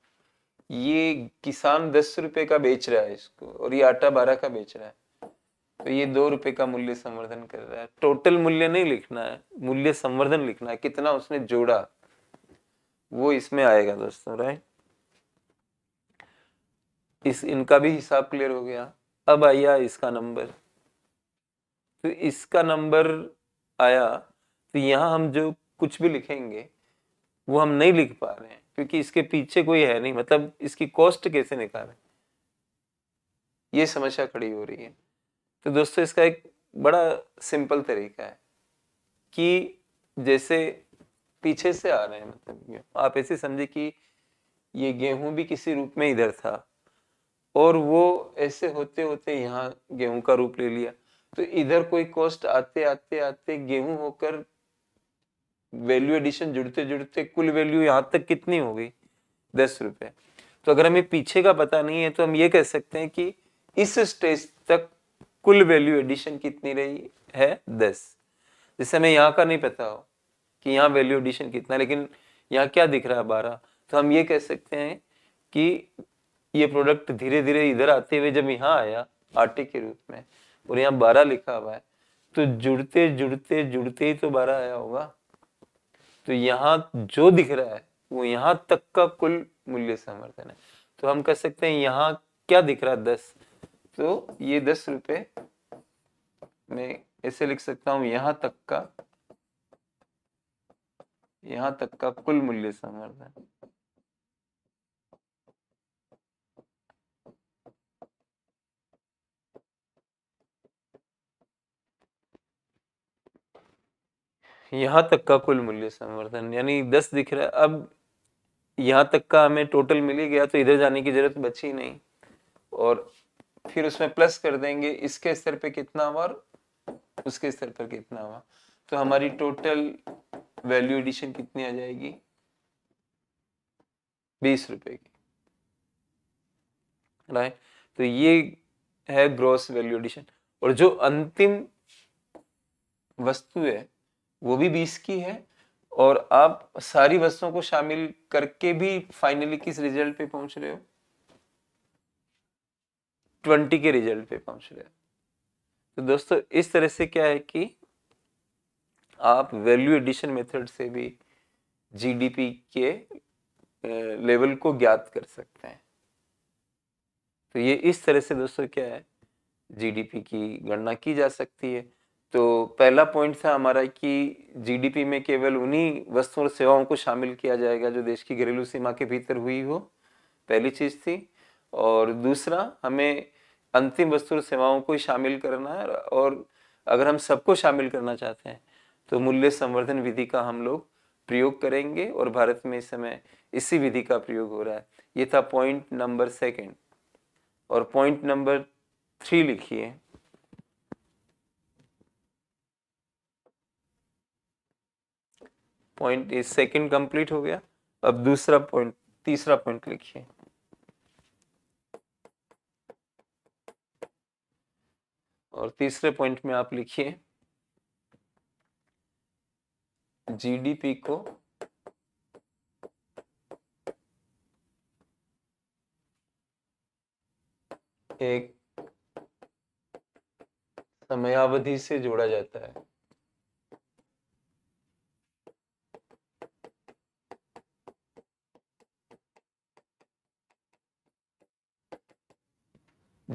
ये किसान दस रुपये का बेच रहा है इसको और ये आटा बारह का बेच रहा है तो ये दो रुपये का मूल्य संवर्धन कर रहा है टोटल मूल्य नहीं लिखना है मूल्य संवर्धन लिखना है कितना उसने जोड़ा वो इसमें आएगा दोस्तों राइट इस इनका भी हिसाब क्लियर हो गया अब आइया इसका नंबर तो इसका नंबर आया तो यहाँ हम जो कुछ भी लिखेंगे वो हम नहीं लिख पा रहे हैं क्योंकि इसके पीछे कोई है नहीं मतलब इसकी कॉस्ट कैसे निकालें ये समस्या खड़ी हो रही है तो दोस्तों इसका एक बड़ा सिंपल तरीका है कि जैसे पीछे से आ रहे हैं मतलब आप ऐसे समझे कि ये गेहूं भी किसी रूप में इधर था और वो ऐसे होते होते यहाँ गेहूं का रूप ले लिया तो इधर कोई कॉस्ट आते आते आते गेहूं होकर वैल्यू एडिशन जुड़ते जुड़ते कुल वैल्यू यहाँ तक कितनी हो गई दस रुपए तो अगर हमें पीछे का पता नहीं है तो हम ये कह सकते हैं कि इस स्टेज तक कुल वैल्यू एडिशन कितनी रही है दस जैसे हमें यहाँ का नहीं पता हो कि यहाँ वैल्यू एडिशन कितना लेकिन यहाँ क्या दिख रहा है बारह तो हम ये कह सकते हैं कि ये प्रोडक्ट धीरे धीरे इधर आते हुए जब यहाँ आया आटे के रूप में और यहाँ बारह लिखा हुआ है तो जुड़ते जुड़ते जुड़ते ही तो बारह आया होगा तो यहाँ जो दिख रहा है वो यहाँ तक का कुल मूल्य समर्थन है तो हम कह सकते हैं यहाँ क्या दिख रहा है दस तो ये दस रुपये मैं ऐसे लिख सकता हूँ यहाँ तक का यहाँ तक का कुल मूल्य समर्थन यहाँ तक का कुल मूल्य संवर्धन यानी दस दिख रहा है अब यहाँ तक का हमें टोटल मिल ही गया तो इधर जाने की जरूरत बची नहीं और फिर उसमें प्लस कर देंगे इसके स्तर पे कितना हुआ और उसके स्तर पर कितना हुआ तो हमारी टोटल वैल्यू एडिशन कितनी आ जाएगी बीस रुपए की राइट तो ये है ग्रॉस वैल्यू एडिशन और जो अंतिम वस्तु है वो भी बीस की है और आप सारी वस्तुओं को शामिल करके भी फाइनली किस रिजल्ट पे पहुंच रहे हो ट्वेंटी के रिजल्ट पे पहुंच रहे हो तो दोस्तों इस तरह से क्या है कि आप वैल्यू एडिशन मेथड से भी जीडीपी के लेवल को ज्ञात कर सकते हैं तो ये इस तरह से दोस्तों क्या है जीडीपी की गणना की जा सकती है तो पहला पॉइंट था हमारा कि जीडीपी में केवल उन्हीं वस्तुओं और सेवाओं को शामिल किया जाएगा जो देश की घरेलू सीमा के भीतर हुई हो पहली चीज़ थी और दूसरा हमें अंतिम वस्तु और सेवाओं को ही शामिल करना है और अगर हम सबको शामिल करना चाहते हैं तो मूल्य संवर्धन विधि का हम लोग प्रयोग करेंगे और भारत में इस समय इसी विधि का प्रयोग हो रहा है ये था पॉइंट नंबर सेकंड और पॉइंट नंबर थ्री लिखिए पॉइंट सेकेंड कंप्लीट हो गया अब दूसरा पॉइंट तीसरा पॉइंट लिखिए और तीसरे पॉइंट में आप लिखिए जीडीपी को एक समयावधि से जोड़ा जाता है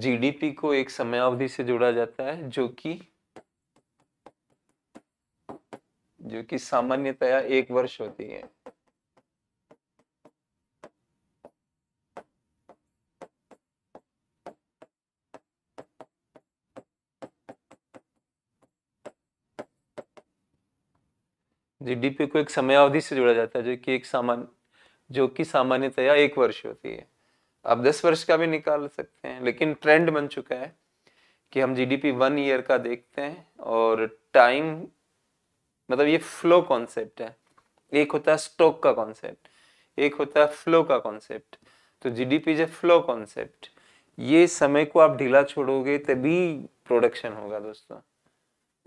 जीडीपी को एक समयावधि से जोड़ा जाता है जो कि जो कि सामान्यतया एक वर्ष होती है जीडीपी को एक समयावधि से जोड़ा जाता है जो कि एक सामान्य जो कि सामान्यतया एक वर्ष होती है आप दस वर्ष का भी निकाल सकते हैं लेकिन ट्रेंड बन चुका है कि हम जीडीपी वन ईयर का देखते हैं और टाइम मतलब ये फ्लो कॉन्सेप्ट है एक होता है स्टॉक का कॉन्सेप्ट एक होता है फ्लो का कॉन्सेप्ट तो जीडीपी जो फ्लो कॉन्सेप्ट ये समय को आप ढीला छोड़ोगे तभी प्रोडक्शन होगा दोस्तों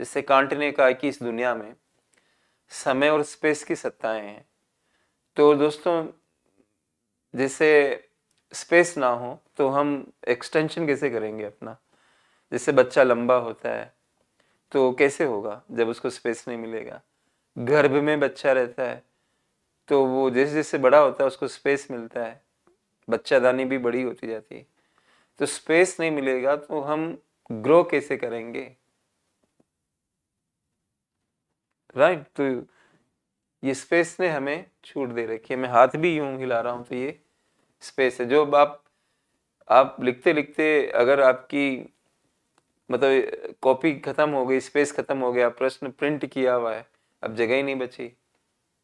जिससे कांट ने कहा कि इस दुनिया में समय और स्पेस की सत्ताएं हैं तो दोस्तों जैसे स्पेस ना हो तो हम एक्सटेंशन कैसे करेंगे अपना जिससे बच्चा लंबा होता है तो कैसे होगा जब उसको स्पेस नहीं मिलेगा गर्भ में बच्चा रहता है तो वो जैसे जैसे बड़ा होता है उसको स्पेस मिलता है बच्चादानी भी बड़ी होती जाती है तो स्पेस नहीं मिलेगा तो हम ग्रो कैसे करेंगे राइट right? तो ये स्पेस ने हमें छूट दे रखी है मैं हाथ भी यूं हिला रहा हूं तो ये स्पेस है जो आप आप लिखते लिखते अगर आपकी मतलब कॉपी खत्म हो गई स्पेस खत्म हो गया प्रश्न प्रिंट किया हुआ है अब जगह ही नहीं बची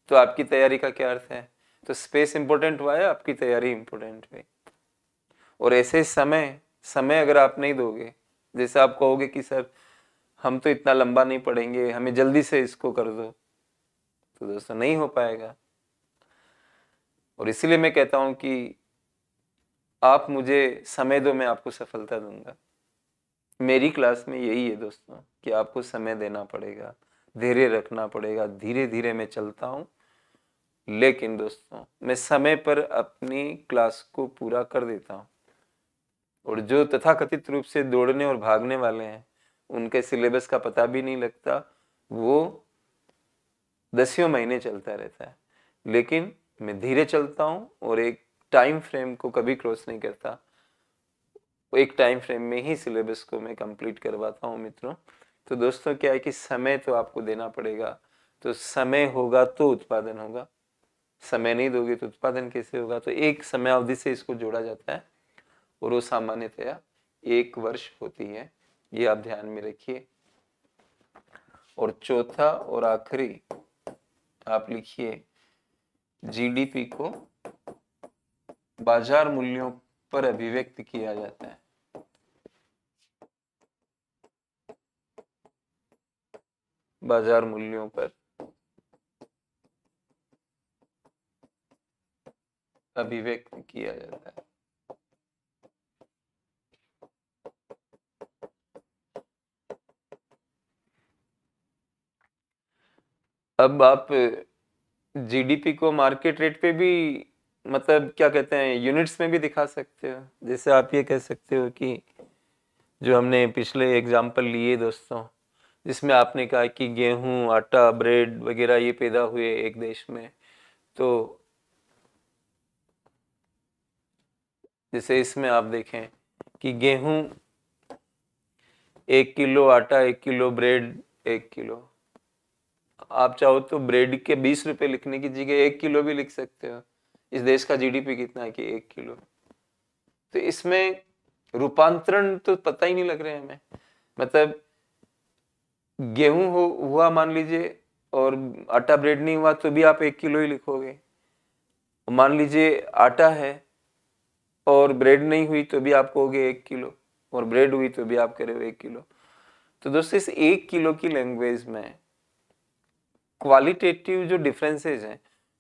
तो आपकी तैयारी का क्या अर्थ है तो स्पेस इंपोर्टेंट हुआ है आपकी तैयारी इंपोर्टेंट हुई और ऐसे समय समय अगर आप नहीं दोगे जैसे आप कहोगे कि सर हम तो इतना लंबा नहीं पढ़ेंगे हमें जल्दी से इसको कर दो तो दोस्तों नहीं हो पाएगा और इसलिए मैं कहता हूं कि आप मुझे समय दो मैं आपको सफलता दूंगा मेरी क्लास में यही है दोस्तों कि आपको समय देना पड़ेगा धैर्य रखना पड़ेगा धीरे धीरे मैं चलता हूँ लेकिन दोस्तों मैं समय पर अपनी क्लास को पूरा कर देता हूँ और जो तथाकथित रूप से दौड़ने और भागने वाले हैं उनके सिलेबस का पता भी नहीं लगता वो दसियों महीने चलता रहता है लेकिन मैं धीरे चलता हूँ और एक टाइम फ्रेम को कभी क्रॉस नहीं करता एक टाइम फ्रेम में ही सिलेबस को मैं कंप्लीट करवाता हूँ मित्रों तो दोस्तों क्या है कि समय तो आपको देना पड़ेगा तो समय होगा तो उत्पादन होगा समय नहीं दोगे तो उत्पादन कैसे होगा तो एक समय अवधि से इसको जोड़ा जाता है और वो सामान्यतया एक वर्ष होती है ये आप ध्यान में रखिए और चौथा और आखिरी आप लिखिए जीडीपी को बाजार मूल्यों पर अभिव्यक्त किया जाता है बाजार मूल्यों पर अभिव्यक्त किया जाता है अब आप जीडीपी को मार्केट रेट पे भी मतलब क्या कहते हैं यूनिट्स में भी दिखा सकते हो जैसे आप ये कह सकते हो कि जो हमने पिछले एग्जाम्पल लिए दोस्तों जिसमें आपने कहा कि गेहूं आटा ब्रेड वगैरह ये पैदा हुए एक देश में तो जैसे इसमें आप देखें कि गेहूं एक किलो आटा एक किलो ब्रेड एक किलो आप चाहो तो ब्रेड के बीस रुपए लिखने की जगह एक किलो भी लिख सकते हो इस देश का जीडीपी कितना है कि एक किलो तो इसमें रूपांतरण तो पता ही नहीं लग रहे हमें मतलब गेहूं हो हुआ मान लीजिए और आटा ब्रेड नहीं हुआ तो भी आप एक किलो ही लिखोगे मान लीजिए आटा है और ब्रेड नहीं हुई तो भी आप कहोगे एक किलो और ब्रेड हुई तो भी आप रहे हो एक किलो तो दोस्तों इस एक किलो की लैंग्वेज में क्वालिटेटिव जो डिफरेंसेज हैं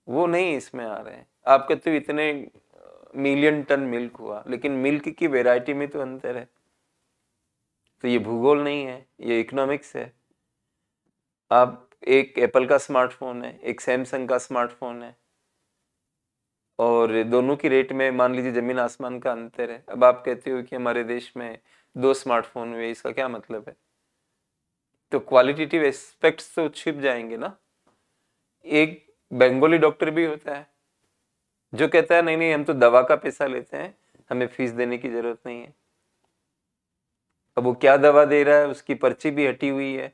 वो नहीं इसमें आ रहे हैं आप कहते हो तो इतने मिलियन टन मिल्क हुआ लेकिन मिल्क की वेराइटी में तो अंतर है तो ये भूगोल नहीं है ये इकोनॉमिक्स है आप एक एप्पल का स्मार्टफोन है एक सैमसंग का स्मार्टफोन है और दोनों की रेट में मान लीजिए जमीन आसमान का अंतर है अब आप कहते हो कि हमारे देश में दो स्मार्टफोन हुए इसका क्या मतलब है तो क्वालिटेटिव एस्पेक्ट्स तो छिप जाएंगे ना एक बंगाली डॉक्टर भी होता है जो कहता है नहीं नहीं हम तो दवा का पैसा लेते हैं हमें फीस देने की जरूरत नहीं है अब वो क्या दवा दे रहा है उसकी पर्ची भी हटी हुई है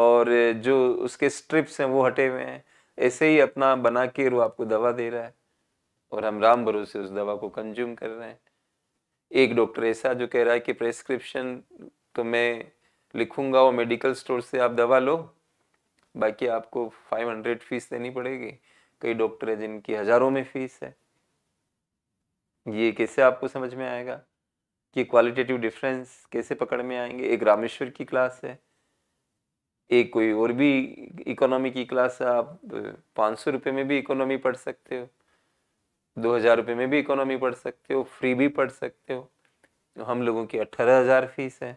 और जो उसके स्ट्रिप्स हैं वो हटे हुए हैं ऐसे ही अपना बना के वो आपको दवा दे रहा है और हम राम भरोसे उस दवा को कंज्यूम कर रहे हैं एक डॉक्टर ऐसा जो कह रहा है कि प्रेस्क्रिप्शन तो मैं लिखूंगा वो मेडिकल स्टोर से आप दवा लो बाकी आपको 500 फीस देनी पड़ेगी कई डॉक्टर हैं जिनकी हज़ारों में फीस है ये कैसे आपको समझ में आएगा कि क्वालिटेटिव डिफरेंस कैसे पकड़ में आएंगे एक रामेश्वर की क्लास है एक कोई और भी इकोनॉमी की क्लास है आप पाँच सौ रुपये में भी इकोनॉमी पढ़ सकते हो दो हज़ार रुपये में भी इकोनॉमी पढ़ सकते हो फ्री भी पढ़ सकते हो तो हम लोगों की अट्ठारह हज़ार फीस है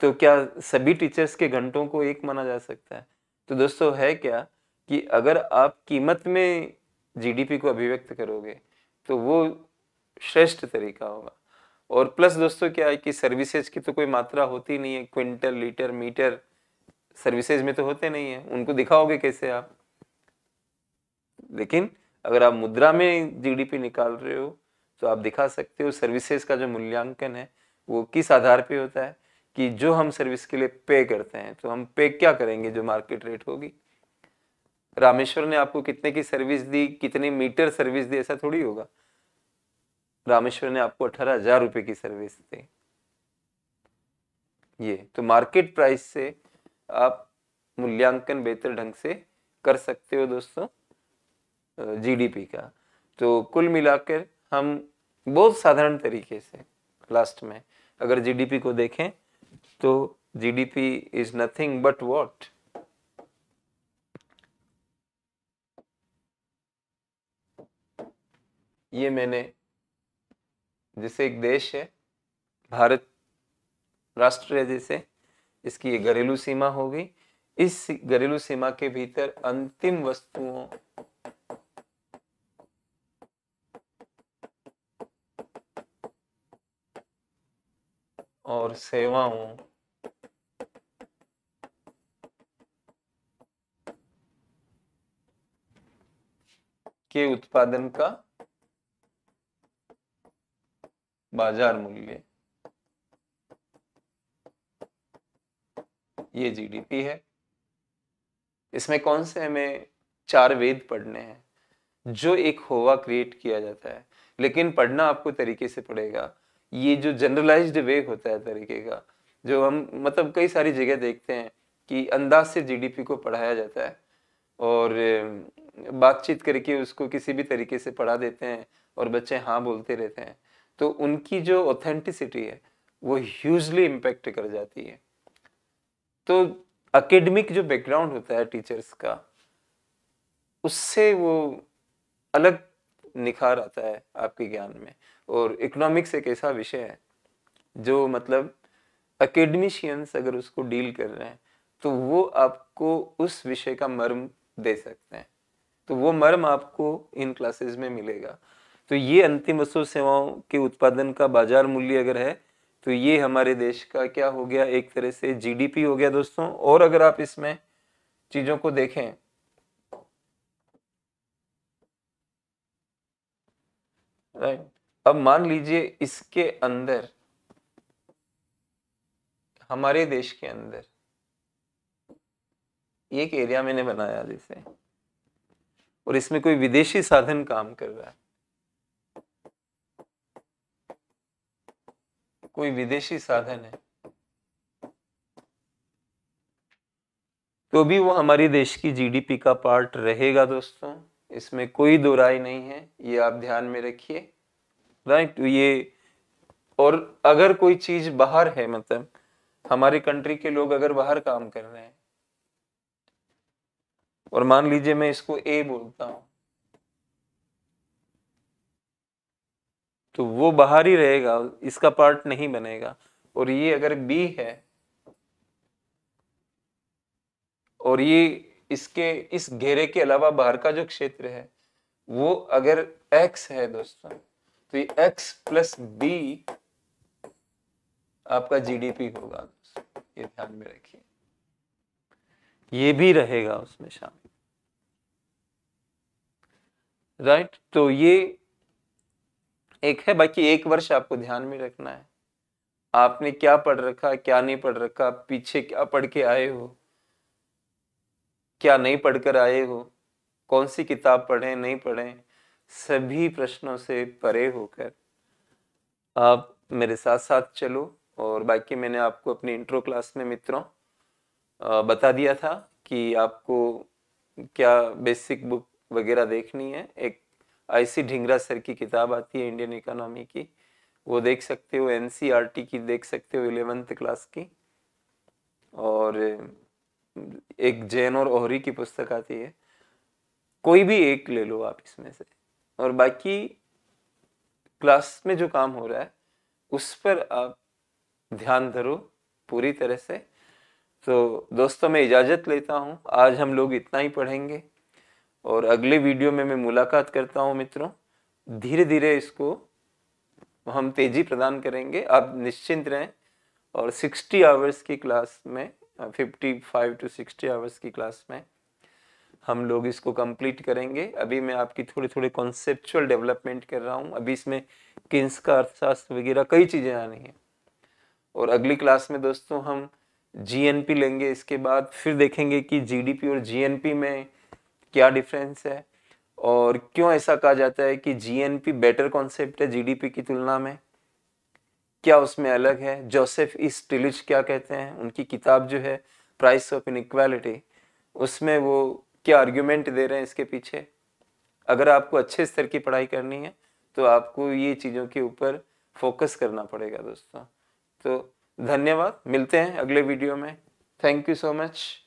तो क्या सभी टीचर्स के घंटों को एक माना जा सकता है तो दोस्तों है क्या कि अगर आप कीमत में जीडीपी को अभिव्यक्त करोगे तो वो श्रेष्ठ तरीका होगा और प्लस दोस्तों क्या है कि सर्विसेज की तो कोई मात्रा होती नहीं है क्विंटल लीटर मीटर सर्विसेज में तो होते नहीं है उनको दिखाओगे कैसे आप लेकिन अगर आप मुद्रा में जीडीपी निकाल रहे हो तो आप दिखा सकते हो सर्विसेज का जो मूल्यांकन है वो किस आधार पे होता है कि जो हम सर्विस के लिए पे करते हैं तो हम पे क्या करेंगे जो मार्केट रेट होगी रामेश्वर ने आपको कितने की सर्विस दी कितने मीटर सर्विस दी ऐसा थोड़ी होगा रामेश्वर ने आपको अठारह हजार रुपये की सर्विस दी ये तो मार्केट प्राइस से आप मूल्यांकन बेहतर ढंग से कर सकते हो दोस्तों जीडीपी का तो कुल मिलाकर हम बहुत साधारण तरीके से लास्ट में अगर जीडीपी को देखें तो GDP is nothing but what ये मैंने जैसे एक देश है भारत राष्ट्र है जैसे इसकी ये घरेलू सीमा होगी इस घरेलू सीमा के भीतर अंतिम वस्तुओं और सेवाओं के उत्पादन का बाजार मूल्य ये जीडीपी है इसमें कौन से हमें चार वेद पढ़ने हैं जो एक होवा क्रिएट किया जाता है लेकिन पढ़ना आपको तरीके से पड़ेगा ये जो जनरलाइज्ड वे होता है तरीके का जो हम मतलब कई सारी जगह देखते हैं कि अंदाज से जीडीपी को पढ़ाया जाता है और बातचीत करके उसको किसी भी तरीके से पढ़ा देते हैं और बच्चे हाँ बोलते रहते हैं तो उनकी जो ऑथेंटिसिटी है वो ह्यूजली इम्पेक्ट कर जाती है तो अकेडमिक जो बैकग्राउंड होता है टीचर्स का उससे वो अलग निखार आता है आपके ज्ञान में और इकोनॉमिक्स एक ऐसा विषय है जो मतलब अकेडमिशियंस अगर उसको डील कर रहे हैं तो वो आपको उस विषय का मर्म दे सकते हैं तो वो मर्म आपको इन क्लासेस में मिलेगा तो ये अंतिम वस्तु सेवाओं के उत्पादन का बाजार मूल्य अगर है तो ये हमारे देश का क्या हो गया एक तरह से जीडीपी हो गया दोस्तों और अगर आप इसमें चीजों को देखें राइट अब मान लीजिए इसके अंदर हमारे देश के अंदर एक एरिया मैंने बनाया जैसे और इसमें कोई विदेशी साधन काम कर रहा है कोई विदेशी साधन है तो भी वो हमारी देश की जीडीपी का पार्ट रहेगा दोस्तों इसमें कोई दो राय नहीं है ये आप ध्यान में रखिए राइट तो ये और अगर कोई चीज बाहर है मतलब हमारी कंट्री के लोग अगर बाहर काम कर रहे हैं और मान लीजिए मैं इसको ए बोलता हूं तो वो बाहर ही रहेगा इसका पार्ट नहीं बनेगा और ये अगर बी है और ये इसके इस घेरे के अलावा बाहर का जो क्षेत्र है वो अगर एक्स है दोस्तों तो ये एक्स प्लस बी आपका जीडीपी होगा ये ध्यान में रखिए ये भी रहेगा उसमें शामिल राइट तो ये एक है बाकी एक वर्ष आपको ध्यान में रखना है आपने क्या पढ़ रखा क्या नहीं पढ़ रखा पीछे क्या पढ़ के आए हो क्या नहीं पढ़कर आए हो कौन सी किताब पढ़े नहीं पढ़े सभी प्रश्नों से परे होकर आप मेरे साथ साथ चलो और बाकी मैंने आपको अपनी इंट्रो क्लास में मित्रों बता दिया था कि आपको क्या बेसिक बुक वगैरह देखनी है एक ऐसी ढिंगरा सर की किताब आती है इंडियन इकोनॉमी की वो देख सकते हो एन की देख सकते हो इलेवेंथ क्लास की और एक जैन और ओहरी की पुस्तक आती है कोई भी एक ले लो आप इसमें से और बाकी क्लास में जो काम हो रहा है उस पर आप ध्यान धरो पूरी तरह से तो दोस्तों मैं इजाज़त लेता हूँ आज हम लोग इतना ही पढ़ेंगे और अगले वीडियो में मैं मुलाकात करता हूँ मित्रों धीरे धीरे इसको हम तेज़ी प्रदान करेंगे आप निश्चिंत रहें और 60 आवर्स की क्लास में 55 टू 60 आवर्स की क्लास में हम लोग इसको कंप्लीट करेंगे अभी मैं आपकी थोड़ी थोड़े कॉन्सेप्चुअल डेवलपमेंट कर रहा हूँ अभी इसमें किन्स का अर्थशास्त्र वगैरह कई चीज़ें आनी हैं और अगली क्लास में दोस्तों हम जीएनपी लेंगे इसके बाद फिर देखेंगे कि जीडीपी और जीएनपी में क्या डिफरेंस है और क्यों ऐसा कहा जाता है कि जीएनपी बेटर कॉन्सेप्ट है जीडीपी की तुलना में क्या उसमें अलग है जोसेफ इस टिलिच क्या कहते हैं उनकी किताब जो है प्राइस ऑफ इनक्वालिटी उसमें वो क्या आर्ग्यूमेंट दे रहे हैं इसके पीछे अगर आपको अच्छे स्तर की पढ़ाई करनी है तो आपको ये चीज़ों के ऊपर फोकस करना पड़ेगा दोस्तों तो धन्यवाद मिलते हैं अगले वीडियो में थैंक यू सो मच